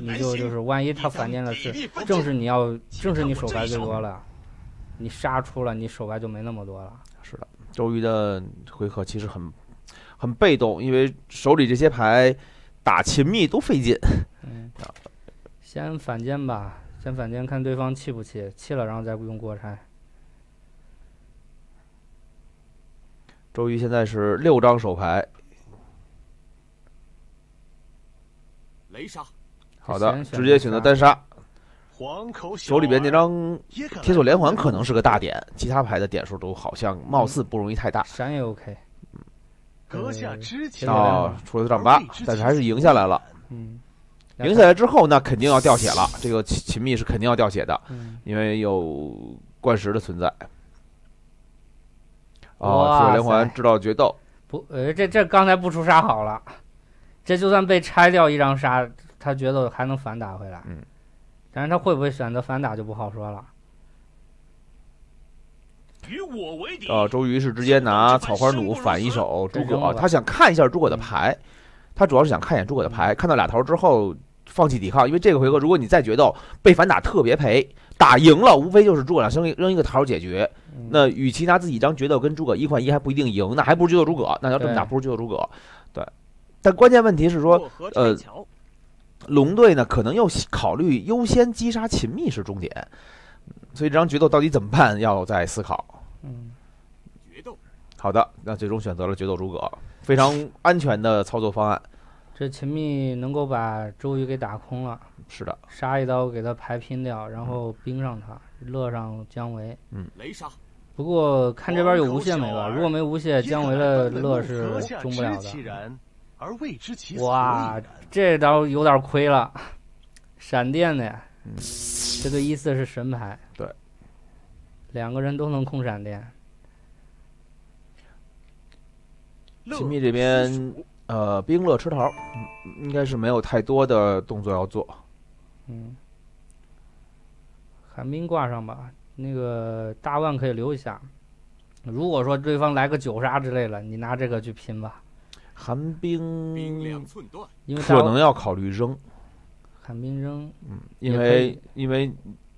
你就就是万一他反舰的是，正是你要正是你手牌最多了，你杀出了你手牌就没那么多了。是的，周瑜的回合其实很很被动，因为手里这些牌打秦密都费劲。嗯，先反间吧，先反间看对方气不气，气了然后再用过拆。周瑜现在是六张手牌，雷杀，好的，直接选择单杀。黄口手里边那张铁索连环可能是个大点，其他牌的点数都好像貌似不容易太大。山也 OK，嗯。阁下之前哦，出了个丈八，但是还是赢下来了。嗯，赢下来之后那肯定要掉血了，这个秦秦密是肯定要掉血的，因为有贯石的存在。啊！个连环制造决斗，不，呃，这这刚才不出杀好了，这就算被拆掉一张杀，他决斗还能反打回来。嗯，但是他会不会选择反打就不好说了。与我为敌。啊！周瑜是直接拿草花弩反一手诸葛，他想看一下诸葛的牌，他主要是想看一眼诸葛的牌，看到俩头之后放弃抵抗，因为这个回合如果你再决斗被反打特别赔。打赢了，无非就是诸葛亮扔扔一个桃解决。那与其拿自己一张决斗跟诸葛一换一还不一定赢，那还不如决斗诸葛。那要这么打，不如决斗诸葛。对，但关键问题是说，呃，龙队呢可能要考虑优先击杀秦密是重点，所以这张决斗到底怎么办，要再思考。嗯，决斗。好的，那最终选择了决斗诸葛，非常安全的操作方案。这秦密能够把周瑜给打空了。是的，杀一刀给他牌拼掉，然后冰上他乐上姜维。嗯，雷杀。不过看这边有无限没了，如果没无限，姜维的乐是中不了的。哇，这刀有点亏了。闪电的，这对一四是神牌。对，两个人都能控闪电。秦密这边，呃，冰乐吃桃，应该是没有太多的动作要做。嗯，寒冰挂上吧，那个大腕可以留一下。如果说对方来个九杀之类的，你拿这个去拼吧。寒冰，可能要考虑扔。寒冰扔，嗯，因为因为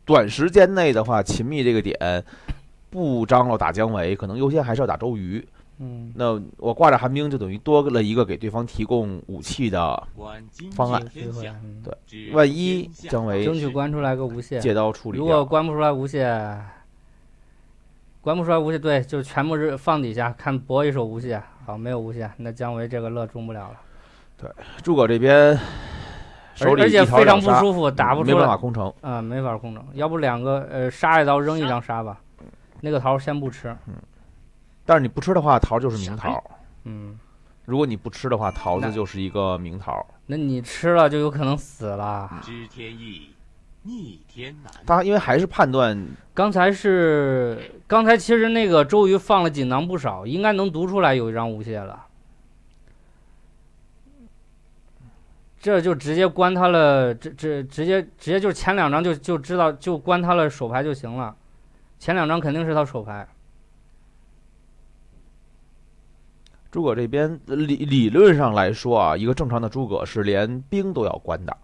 短时间内的话，秦密这个点不张罗打姜维，可能优先还是要打周瑜。嗯，那我挂着寒冰就等于多了一个给对方提供武器的方案。对，万一姜维争取关出来个无懈，借刀处理。如果关不出来无懈，关不出来无懈，对，就全部是放底下看搏一手无懈。好，没有无懈，那姜维这个乐中不了了。对，诸葛这边手里而且非常不舒服，打不出来，没办法攻城。啊，没法空城。要不两个呃杀一刀扔一张杀吧，那个桃先不吃。嗯。但是你不吃的话，桃就是明桃。嗯，如果你不吃的话，桃子就是一个明桃。那你吃了就有可能死了。知天易，逆天难。他因为还是判断，刚才是刚才其实那个周瑜放了锦囊不少，应该能读出来有一张无懈了。这就直接关他了，这这直接直接就前两张就就知道就关他了手牌就行了，前两张肯定是他手牌。诸葛这边理理论上来说啊，一个正常的诸葛是连兵都要关的，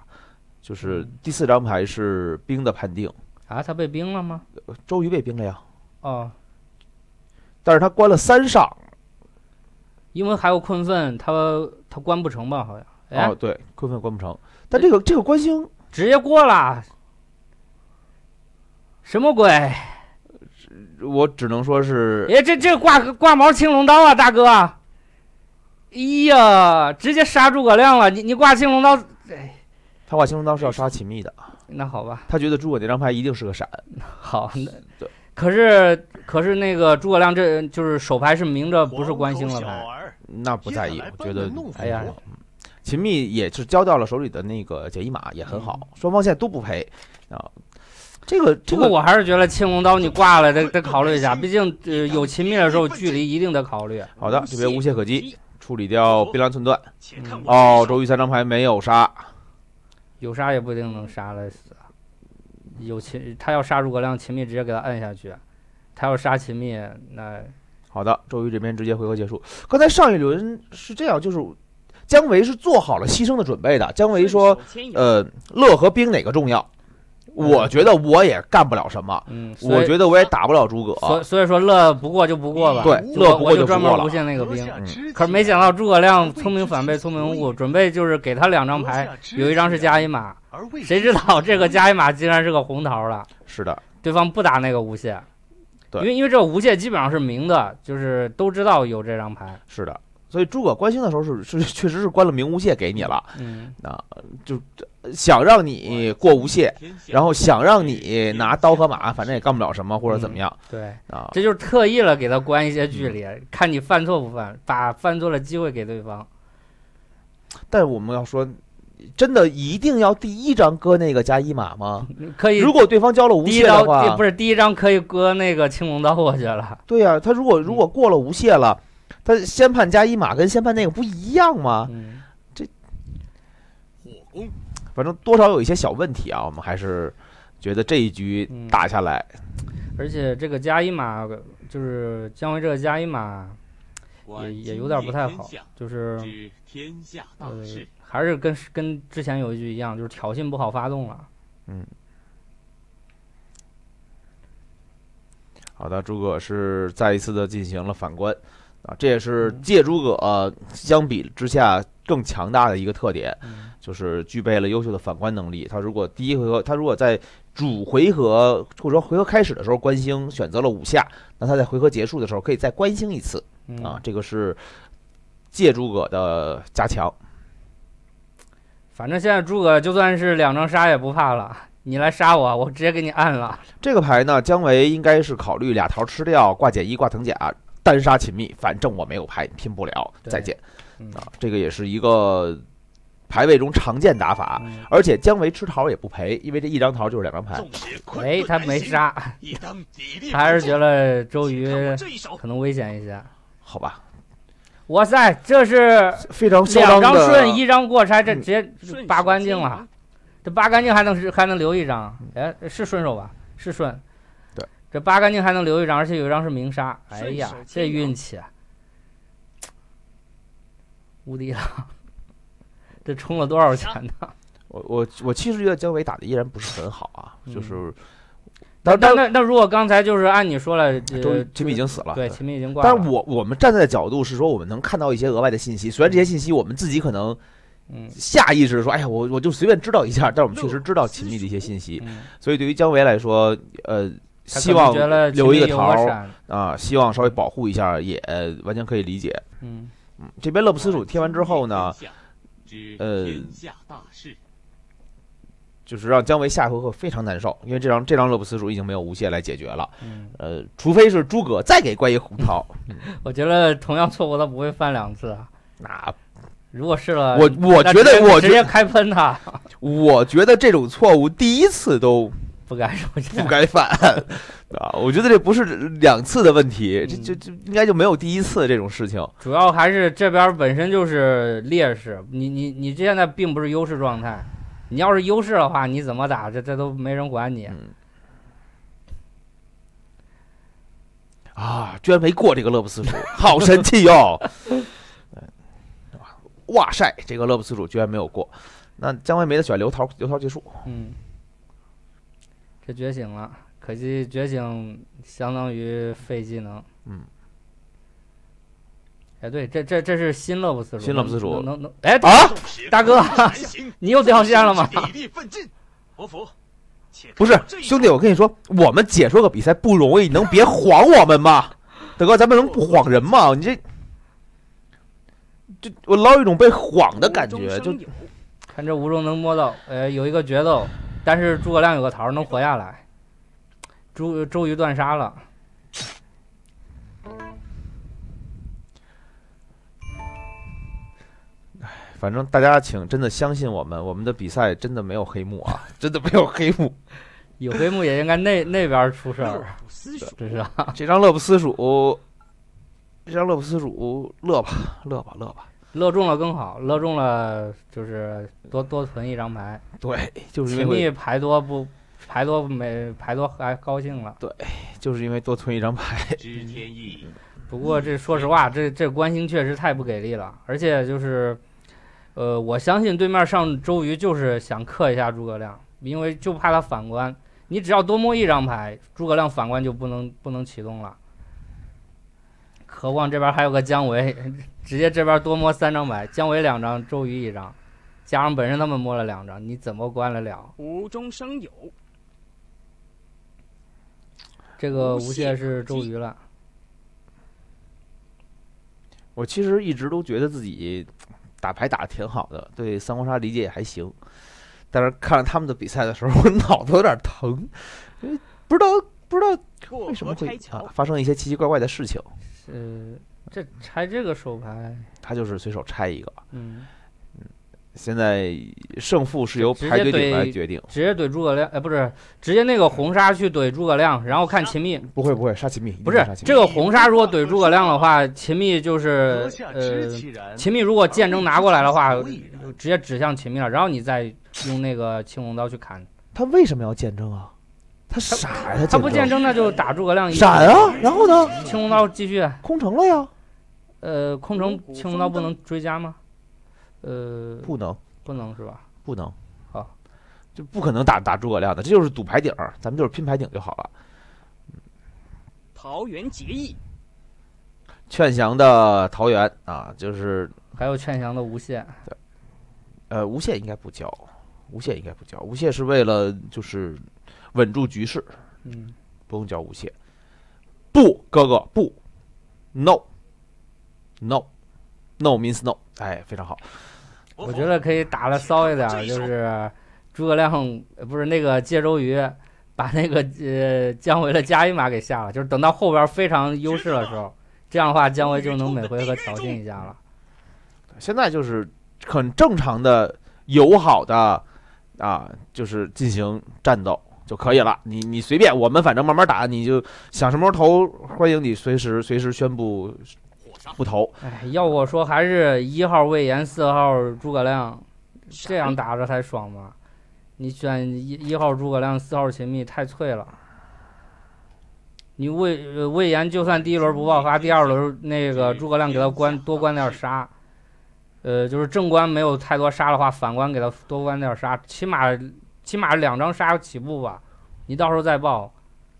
就是第四张牌是兵的判定啊。他被兵了吗？周瑜被兵了呀。哦，但是他关了三上，因为还有困分，他他关不成吧？好像哦，对，困分关不成。但这个这个关星直接过了，什么鬼？我只能说是，哎，这这挂挂毛青龙刀啊，大哥！哎呀，直接杀诸葛亮了！你你挂青龙刀，哎，他挂青龙刀是要杀秦密的。那好吧，他觉得诸葛这张牌一定是个闪。好，那可是可是那个诸葛亮这就是手牌是明着不是关心了牌，那不在意，我觉得哎呀，秦密也是交掉了手里的那个解一马也很好，双方现在都不赔啊。这个这个，我还是觉得青龙刀你挂了得得考虑一下，毕竟呃有秦密的时候距离一定得考虑。好的，这边无懈可击。处理掉兵乱寸断哦，周瑜三张牌没有杀，有杀也不一定能杀了死。有秦他要杀诸葛亮，秦灭直接给他摁下去。他要杀秦灭，那好的，周瑜这边直接回合结束。刚才上一轮是这样，就是姜维是做好了牺牲的准备的。姜维说：“呃，乐和兵哪个重要？”我觉得我也干不了什么，我觉得我也打不了诸葛，所所以说乐不过就不过吧。对，乐不过就过门无限那个兵，可是没想到诸葛亮聪明反被聪明误，准备就是给他两张牌，有一张是加一马，谁知道这个加一马竟然是个红桃了。是的，对方不打那个无限，对，因为因为这个无限基本上是明的，就是都知道有这张牌。是的。所以诸葛关心的时候是 是确实是关了名无懈给你了，嗯，那就想让你过无懈，然后想让你拿刀和马，反正也干不了什么或者怎么样。对，啊，这就是特意了给他关一些距离，看你犯错不犯，把犯错的机会给对方。但我们要说，真的一定要第一张搁那个加一马吗？可以。如果对方交了无懈的话，不是第一张可以搁那个青龙刀，我觉得。对呀，他如果如果过了无懈了。他先判加一马，跟先判那个不一样吗？这，反正多少有一些小问题啊。我们还是觉得这一局打下来，而且这个加一马就是姜维这个加一马也也有点不太好，就是天下大事还是跟跟之前有一局一样，就是挑衅不好发动了。嗯，好的，诸葛是再一次的进行了反观。啊，这也是借诸葛相比之下更强大的一个特点，就是具备了优秀的反观能力。他如果第一回合，他如果在主回合或者说回合开始的时候观星选择了五下，那他在回合结束的时候可以再观星一次。啊，这个是借诸葛的加强。反正现在诸葛就算是两张杀也不怕了，你来杀我，我直接给你按了。这个牌呢，姜维应该是考虑俩桃吃掉，挂减一，挂藤甲。单杀秦密，反正我没有牌，拼不了，再见啊！这个也是一个排位中常见打法，而且姜维吃桃也不赔，因为这一张桃就是两张牌。没，他没杀，还是觉得周瑜可能危险一些。好吧，哇塞，这是 非常两张顺，一张过拆，这直接扒干净了。这扒干净还能还能留一张，哎，是顺手吧？是顺。这八干净还能留一张，而且有一张是明杀，哎呀，这运气，啊！无敌了！这充了多少钱呢？我我我其实觉得姜维打的依然不是很好啊，就是，但但那那如果刚才就是按你说了，秦秦明已经死了，对，秦明已经挂了。但是，我我们站在的角度是说，我们能看到一些额外的信息，虽然这些信息我们自己可能，嗯，下意识说，哎呀，我我就随便知道一下，但我们确实知道秦明的一些信息，所以对于姜维来说，呃。希望留一个桃啊！希望稍微保护一下，也完全可以理解。嗯嗯，这边乐不思蜀贴完之后呢，呃，就是让姜维下回合非常难受，因为这张这张乐不思蜀已经没有吴邪来解决了。呃，除非是诸葛再给关羽红桃。我觉得同样错误他不会犯两次啊。那如果是了，我我觉得我直接开喷他。我觉得这种错误第一次都。不该犯，啊！我觉得这不是两次的问题，这这这应该就没有第一次这种事情。主要还是这边本身就是劣势，你你你现在并不是优势状态，你要是优势的话，你怎么打，这这都没人管你。啊！居然没过这个乐不思蜀，好神奇哟！哇塞，这个乐不思蜀居然没有过，那姜维没得选，刘涛刘涛结束，嗯。这觉醒了，可惜觉醒相当于废技能。嗯。哎，对，这这这是新乐不思蜀。新乐不思蜀。能能。哎啊！大哥，你又掉线了吗？服。不是兄弟，我跟你说，我们解说个比赛不容易，能别晃我们吗？德哥，咱们能不晃人吗？你这，就我老有种被晃的感觉。就看这无中能摸到，哎，有一个决斗。但是诸葛亮有个桃儿能活下来，周周瑜断杀了。哎，反正大家请真的相信我们，我们的比赛真的没有黑幕啊，真的没有黑幕，有黑幕也应该那那边出事儿。这是这张乐不思蜀，这张乐不思蜀乐吧，乐吧，乐吧。乐中了更好，乐中了就是多多存一张牌。对，就是因为牌多不，牌多没牌多还高兴了。对，就是因为多存一张牌。知天意。不过这说实话，这这关兴确实太不给力了，而且就是，呃，我相信对面上周瑜就是想克一下诸葛亮，因为就怕他反关，你只要多摸一张牌，诸葛亮反关就不能不能启动了。何况这边还有个姜维，直接这边多摸三张牌，姜维两张，周瑜一张，加上本身他们摸了两张，你怎么关得了？无中生有。这个吴谢是周瑜了。我其实一直都觉得自己打牌打的挺好的，对三国杀理解也还行，但是看了他们的比赛的时候，我脑子有点疼，不知道不知道为什么会啊发生一些奇奇怪怪的事情。呃，这拆这个手牌，他就是随手拆一个。嗯，嗯，现在胜负是由牌队顶来决定。直接怼诸葛亮，哎，不是，直接那个红杀去怼诸葛亮，然后看秦密。不会不会，杀秦密。不是这个红杀，如果怼诸葛亮的话，秦密就是呃，秦密如果剑征拿过来的话，直接指向秦密了，然后你再用那个青龙刀去砍他。为什么要剑征啊？他傻，他他不见征，那就打诸葛亮。一闪啊！然后呢？青龙刀继续空城了呀。呃，空城青龙刀不能追加吗？呃，不能，不能是吧？不能。好，就不可能打打诸葛亮的，这就是赌牌顶儿，咱们就是拼牌顶就好了。桃园结义，劝降的桃园啊，就是还有劝降的无限。呃，无限应该不交，无限应该不交，无限是为了就是。稳住局势，嗯，不用交五血，不，哥哥不，no，no，no means no，哎，非常好，我觉得可以打的骚一点，就是诸葛亮不是那个借周瑜把那个呃姜维的加一马给下了，就是等到后边非常优势的时候，这样的话姜维就能每回合挑衅一下了。现在就是很正常的友好的啊，就是进行战斗。就可以了，你你随便，我们反正慢慢打，你就想什么时候投，欢迎你随时随时宣布不投。哎，要我说还是一号魏延，四号诸葛亮，这样打着才爽嘛。你选一一号诸葛亮，四号秦密太脆了。你魏呃魏延就算第一轮不爆发，第二轮那个诸葛亮给他关多关点杀，呃就是正关没有太多杀的话，反关给他多关点杀，起码。起码两张杀起步吧，你到时候再爆，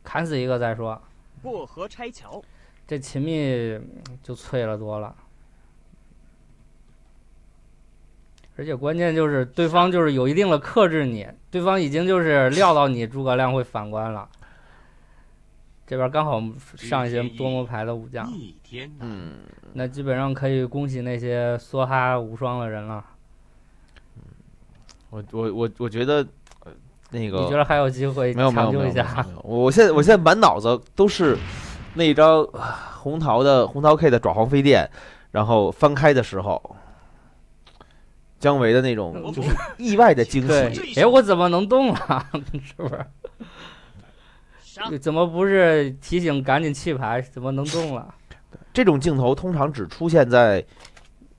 砍死一个再说。过河拆桥，这秦密就脆了多了。而且关键就是对方就是有一定的克制你，对方已经就是料到你诸葛亮会反观了。这边刚好上一些多模牌的武将，嗯，那基本上可以恭喜那些梭哈无双的人了。我我我我觉得。那个你觉得还有机会？没有没有一下？我现在我现在满脑子都是那一张红桃的红桃 K 的爪黄飞电，然后翻开的时候，姜维的那种就是意外的惊喜。哎，我怎么能动了？是不是？怎么不是提醒赶紧弃牌？怎么能动了？这种镜头通常只出现在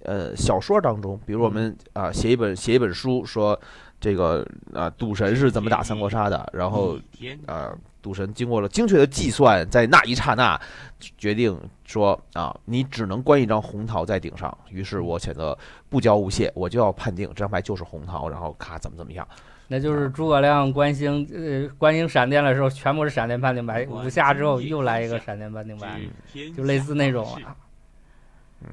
呃小说当中，比如我们啊写一本写一本书说。这个啊，赌神是怎么打三国杀的？然后啊，赌神经过了精确的计算，在那一刹那决定说啊，你只能关一张红桃在顶上。于是我选择不交无懈，我就要判定这张牌就是红桃。然后咔，怎么怎么样？那就是诸葛亮关星呃，关星闪电的时候，全部是闪电判定牌。五下之后又来一个闪电判定牌，就类似那种。嗯，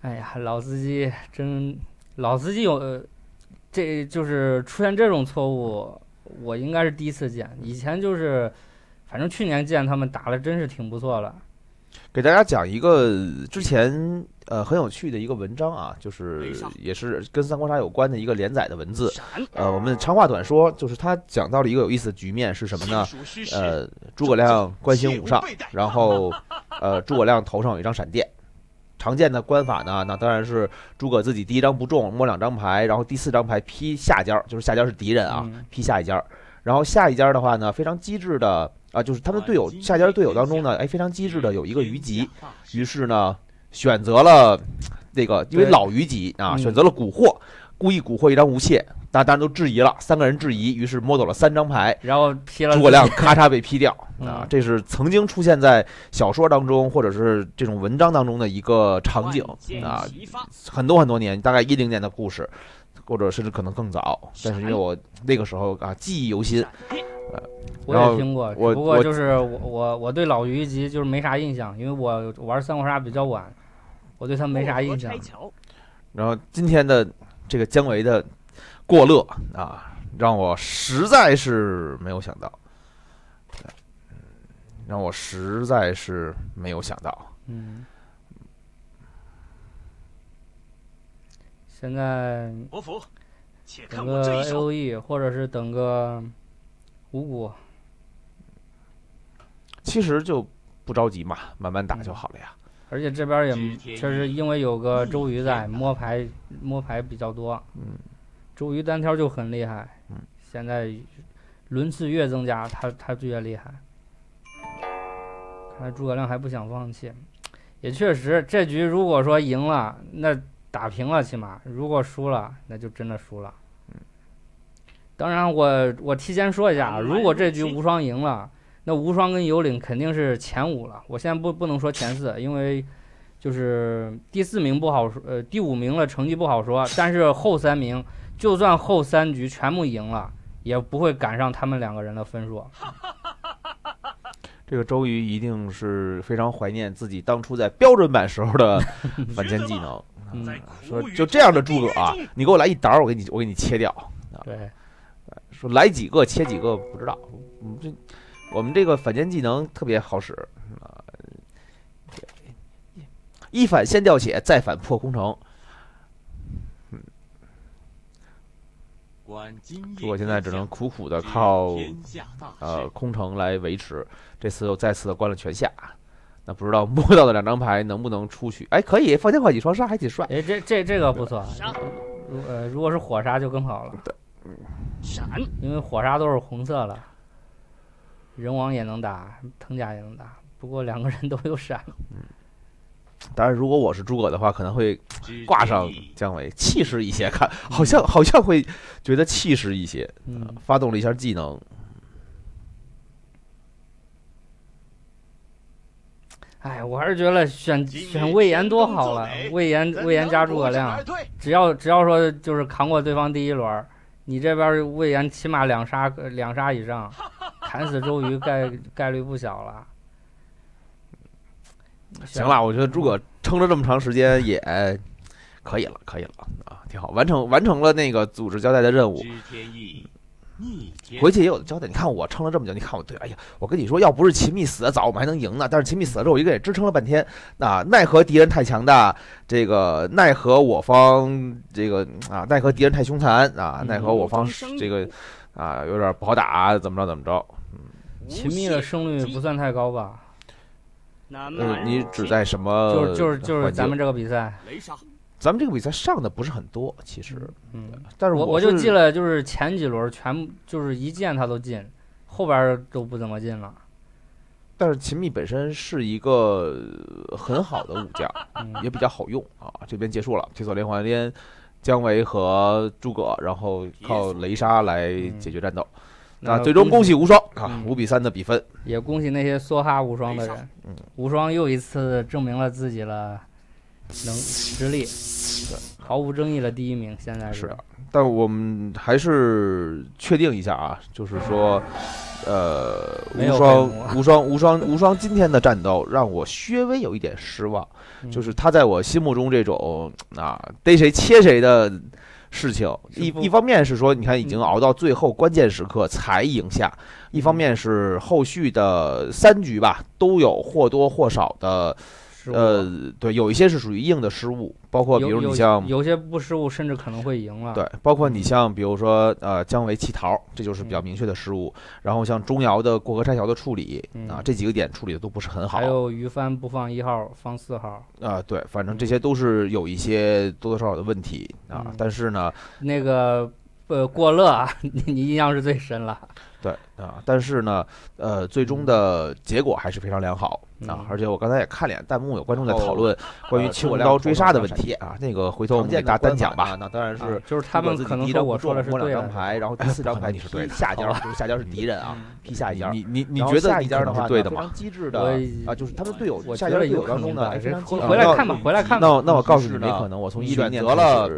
哎呀，老司机真老司机有。这就是出现这种错误，我应该是第一次见。以前就是，反正去年见他们打的，真是挺不错的。给大家讲一个之前呃很有趣的一个文章啊，就是也是跟三国杀有关的一个连载的文字。呃，我们长话短说，就是他讲到了一个有意思的局面是什么呢？呃，诸葛亮关心五上，然后呃诸葛亮头上有一张闪电。常见的官法呢，那当然是诸葛自己第一张不中摸两张牌，然后第四张牌劈下家儿，就是下家是敌人啊，劈下一家儿。然后下一家的话呢，非常机智的啊，就是他的队友下家队友当中呢，哎，非常机智的有一个虞姬，于是呢选择了那个因为老虞姬啊，选择了蛊惑，故意蛊惑一张无懈。那当然都质疑了，三个人质疑，于是摸走了三张牌，然后了诸葛亮咔嚓被批掉 啊！这是曾经出现在小说当中，或者是这种文章当中的一个场景啊，很多很多年，大概一零年的故事，或者甚至可能更早。但是因为我那个时候啊，记忆犹新，我也听过，不过就是我我我对老于集就是没啥印象，因为我玩三国杀比较晚，我对他没啥印象。然后今天的这个姜维的。过乐啊，让我实在是没有想到，让我实在是没有想到，嗯。现在，伯符，等个 A O E，或者是等个五谷。其实就不着急嘛，慢慢打就好了呀。而且这边也确实因为有个周瑜在摸牌，摸牌比较多，嗯。周瑜单挑就很厉害，嗯，现在轮次越增加，他他就越厉害。看来诸葛亮还不想放弃，也确实，这局如果说赢了，那打平了起码；如果输了，那就真的输了。嗯，当然，我我提前说一下，如果这局无双赢了，那无双跟有领肯定是前五了。我现在不不能说前四，因为就是第四名不好说，呃，第五名了成绩不好说，但是后三名。就算后三局全部赢了，也不会赶上他们两个人的分数。这个周瑜一定是非常怀念自己当初在标准版时候的 反间技能。说就这样的诸葛啊，你给我来一打，我给你我给你切掉。对，说来几个切几个，不知道。我们这我们这个反间技能特别好使啊，一反先掉血，再反破空城。我现在只能苦苦的靠呃空城来维持，这次又再次的关了全下，那不知道摸到的两张牌能不能出去？哎，可以放天快几双杀，还挺帅。哎，这这这个不错，如呃如果是火杀就更好了，闪，因为火杀都是红色了，人王也能打，藤甲也能打，不过两个人都有闪。嗯。当然，如果我是诸葛的话，可能会挂上姜维，气势一些，看好像好像会觉得气势一些。嗯，发动了一下技能。哎，我还是觉得选选魏延多好了，魏延魏延加诸葛亮，只要只要说就是扛过对方第一轮，你这边魏延起码两杀两杀以上，砍死周瑜概概率不小了。行了，我觉得诸葛撑了这么长时间也，可以了，可以了啊，挺好，完成完成了那个组织交代的任务。回去也有的交代。你看我撑了这么久，你看我对，哎呀，我跟你说，要不是秦密死的早，我们还能赢呢。但是秦密死了之后，我一个人支撑了半天，那奈何敌人太强大，这个奈何我方这个啊，奈何敌人太凶残啊，奈何我方这个啊有点不好打，怎么着怎么着。秦密的胜率不算太高吧？呃，你指在什么？就是就是就是咱们这个比赛雷杀，咱们这个比赛上的不是很多，其实，嗯，但是我我就记了，就是前几轮全部就是一箭他都进，后边都不怎么进了。但是秦密本身是一个很好的武将，也比较好用啊。这边结束了，铁索连环连姜维和诸葛，然后靠雷杀来解决战斗。那最终恭喜无双啊，五比三的比分，也恭喜那些梭哈无双的人，无双又一次证明了自己了，能实力，毫无争议的第一名，现在是。但我们还是确定一下啊，就是说，呃，无双无双无双无双今天的战斗让我稍微有一点失望，就是他在我心目中这种啊逮谁切谁的。事情一一方面是说，你看已经熬到最后关键时刻才赢下；一方面是后续的三局吧，都有或多或少的。呃，对，有一些是属于硬的失误，包括比如你像有些不失误，甚至可能会赢了。对，包括你像比如说呃，姜维弃桃，这就是比较明确的失误。然后像钟瑶的过河拆桥的处理啊，这几个点处理的都不是很好。还有于帆不放一号，放四号。啊，对，反正这些都是有一些多多少少的问题啊。但是呢，那个呃过乐，啊，你印象是最深了。对啊，但是呢，呃，最终的结果还是非常良好啊。而且我刚才也看了眼弹幕，有观众在讨论关于青刀追杀的问题啊。那个回头我们再单讲吧。那当然是就是他们可能在我说的是两张牌，然后第四张 牌你是对下家，下家是敌人啊。P 下一家，你你你觉得你家能是对的吗？机智的啊，就是他们队友下家也有可能的。哎，非常回来看吧，回来看那那我告诉你，可能我从选择了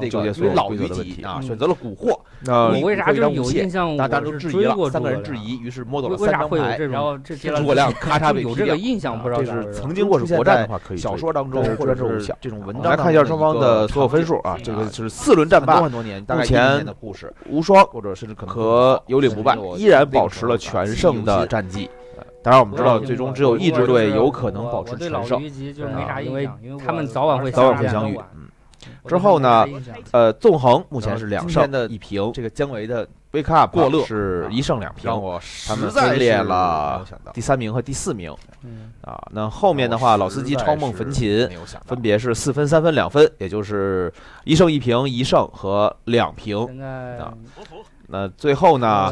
那个老鱼姬啊，选择了蛊惑。那你为啥就是有印象？大家都质疑。三个人质疑，于是摸到三张牌，然后诸葛亮咔嚓被劈了。有这个印象不知道是曾经或国战小说当中或者是这种文章。来看一下双方的所有分数啊，这个是四轮战罢，目前的故事，无双或者甚至可有理不败，依然保持了全胜的战绩。当然我们知道，最终只有一支队有可能保持全胜。为他们早晚会早晚会相遇。嗯，之后呢？呃，纵横目前是两胜一平，这个姜维的。Wake Up 过乐是一胜两平，他们分列了第三名和第四名。啊，那后面的话，老司机、超梦、焚琴，分别是四分、三分、两分，也就是一胜一平、一胜和两平啊。那最后呢，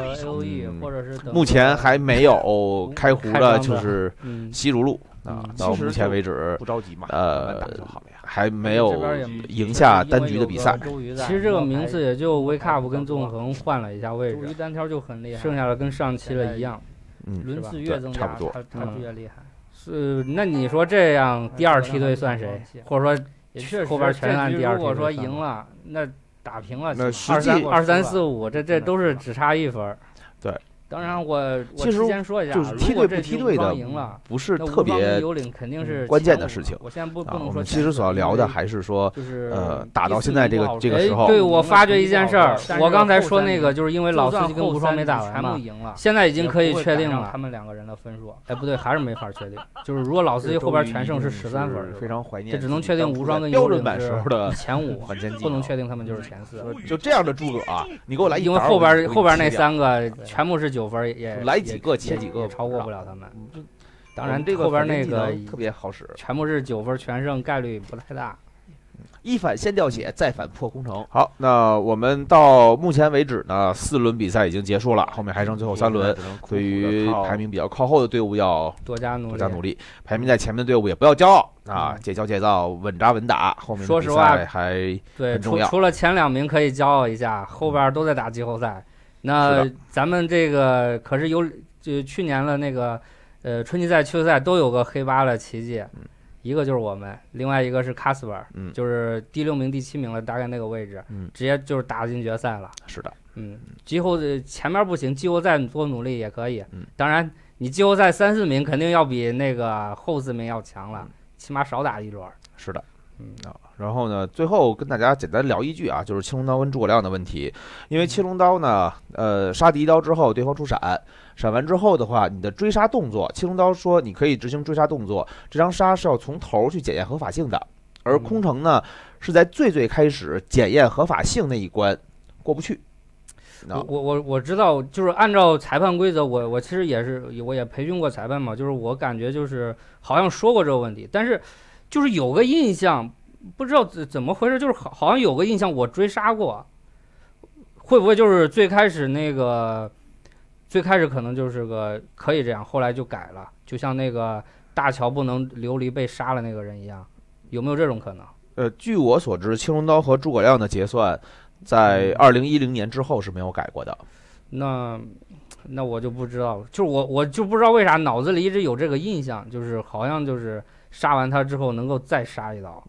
目前还没有 开胡的，就是西竹路。啊，到目前为止不着急嘛，呃，还没有赢下单局的比赛。其实这个名次也就 We a k u p 跟纵横换了一下位置。单挑就很厉害，剩下的跟上期的一样，轮次越增加，他他越厉害。是，那你说这样第二梯队算谁？或者说后边全是按第二梯队。如果说赢了，那打平了，那实际二三四五这这都是只差一分。对。当然我其实先说一下，就是踢队不踢队的，不是特别有领肯定是关键的事情。我先不不能说。其实所要聊的还是说，就是呃打到现在这个这个时候，对我发觉一件事儿，我刚才说那个就是因为老司机跟无双没打完嘛，现在已经可以确定了他们两个人的分数。哎，不对，还是没法确定。就是如果老司机后边全胜是十三分，非常怀念。这只能确定无双跟时候的前五，不能确定他们就是前四。就这样的诸葛，你给我来，因为后边后边那三个全部是九。九分也来几个切几个，超过不了他们。当然，这个后边那个特别好使。全部是九分全胜概率不太大。一反先掉血，再反破空城。好，那我们到目前为止呢，四轮比赛已经结束了，后面还剩最后三轮。对于排名比较靠后的队伍要多加努力，多加努力。排名在前面的队伍也不要骄傲啊，戒骄戒躁，稳扎稳打。后面实话还对除除了前两名可以骄傲一下，后边都在打季后赛。那咱们这个可是有，就去年了那个，呃，春季赛、秋季赛都有个黑八的奇迹，一个就是我们，另外一个是卡斯文，就是第六名、第七名了，大概那个位置，直接就是打进决赛了。是的。嗯，季后赛前面不行，季后赛多努力也可以。嗯。当然，你季后赛三四名肯定要比那个后四名要强了，起码少打一轮。是的。嗯，然后呢，最后跟大家简单聊一句啊，就是青龙刀跟诸葛亮的问题。因为青龙刀呢，呃，杀敌一刀之后，对方出闪，闪完之后的话，你的追杀动作，青龙刀说你可以执行追杀动作，这张杀是要从头去检验合法性的，而空城呢是在最最开始检验合法性那一关过不去。我我我知道，就是按照裁判规则，我我其实也是，我也培训过裁判嘛，就是我感觉就是好像说过这个问题，但是就是有个印象。不知道怎怎么回事，就是好好像有个印象，我追杀过，会不会就是最开始那个，最开始可能就是个可以这样，后来就改了，就像那个大乔不能流离被杀了那个人一样，有没有这种可能？呃，据我所知，青龙刀和诸葛亮的结算，在二零一零年之后是没有改过的。那那我就不知道了，就是我我就不知道为啥脑子里一直有这个印象，就是好像就是杀完他之后能够再杀一刀。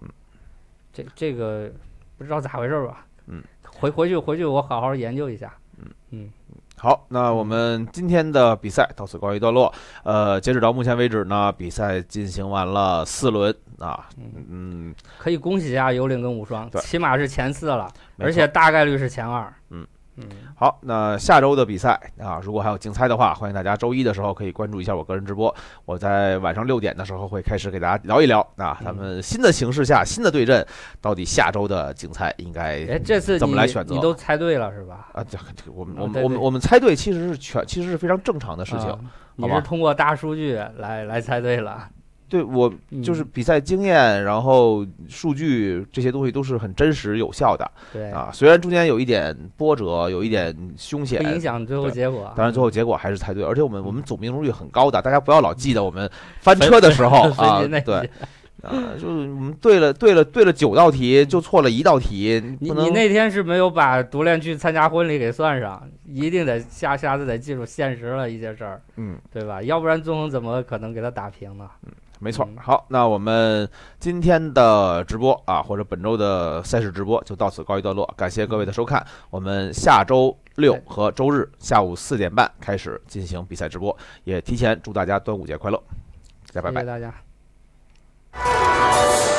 这这个不知道咋回事吧？嗯，回回去回去我好好研究一下。嗯嗯，好，那我们今天的比赛到此告一段落。呃，截止到目前为止呢，比赛进行完了四轮啊。嗯，可以恭喜一下幽灵跟无双，起码是前四了，而且大概率是前二。嗯。好，那下周的比赛啊，如果还有竞猜的话，欢迎大家周一的时候可以关注一下我个人直播。我在晚上六点的时候会开始给大家聊一聊啊，咱们新的形势下新的对阵，到底下周的竞猜应该怎么来选择？你都猜对了是吧？啊，这我们我们我们我们猜对，其实是全其实是非常正常的事情，好你是通过大数据来来猜对了。对我就是比赛经验，然后数据这些东西都是很真实有效的，对啊，虽然中间有一点波折，有一点凶险，不影响最后结果。当然最后结果还是猜对，而且我们我们总命中率很高的，大家不要老记得我们翻车的时候啊，对啊，就是我们对了对了对了九道题，就错了一道题。你你那天是没有把独恋去参加婚礼给算上，一定得下下次得记住现实了一些事儿，嗯，对吧？要不然纵横怎么可能给他打平呢？嗯，没错，好，那我们今天的直播啊，或者本周的赛事直播就到此告一段落。感谢各位的收看，我们下周六和周日下午四点半开始进行比赛直播，也提前祝大家端午节快乐，大家拜拜，谢谢大家。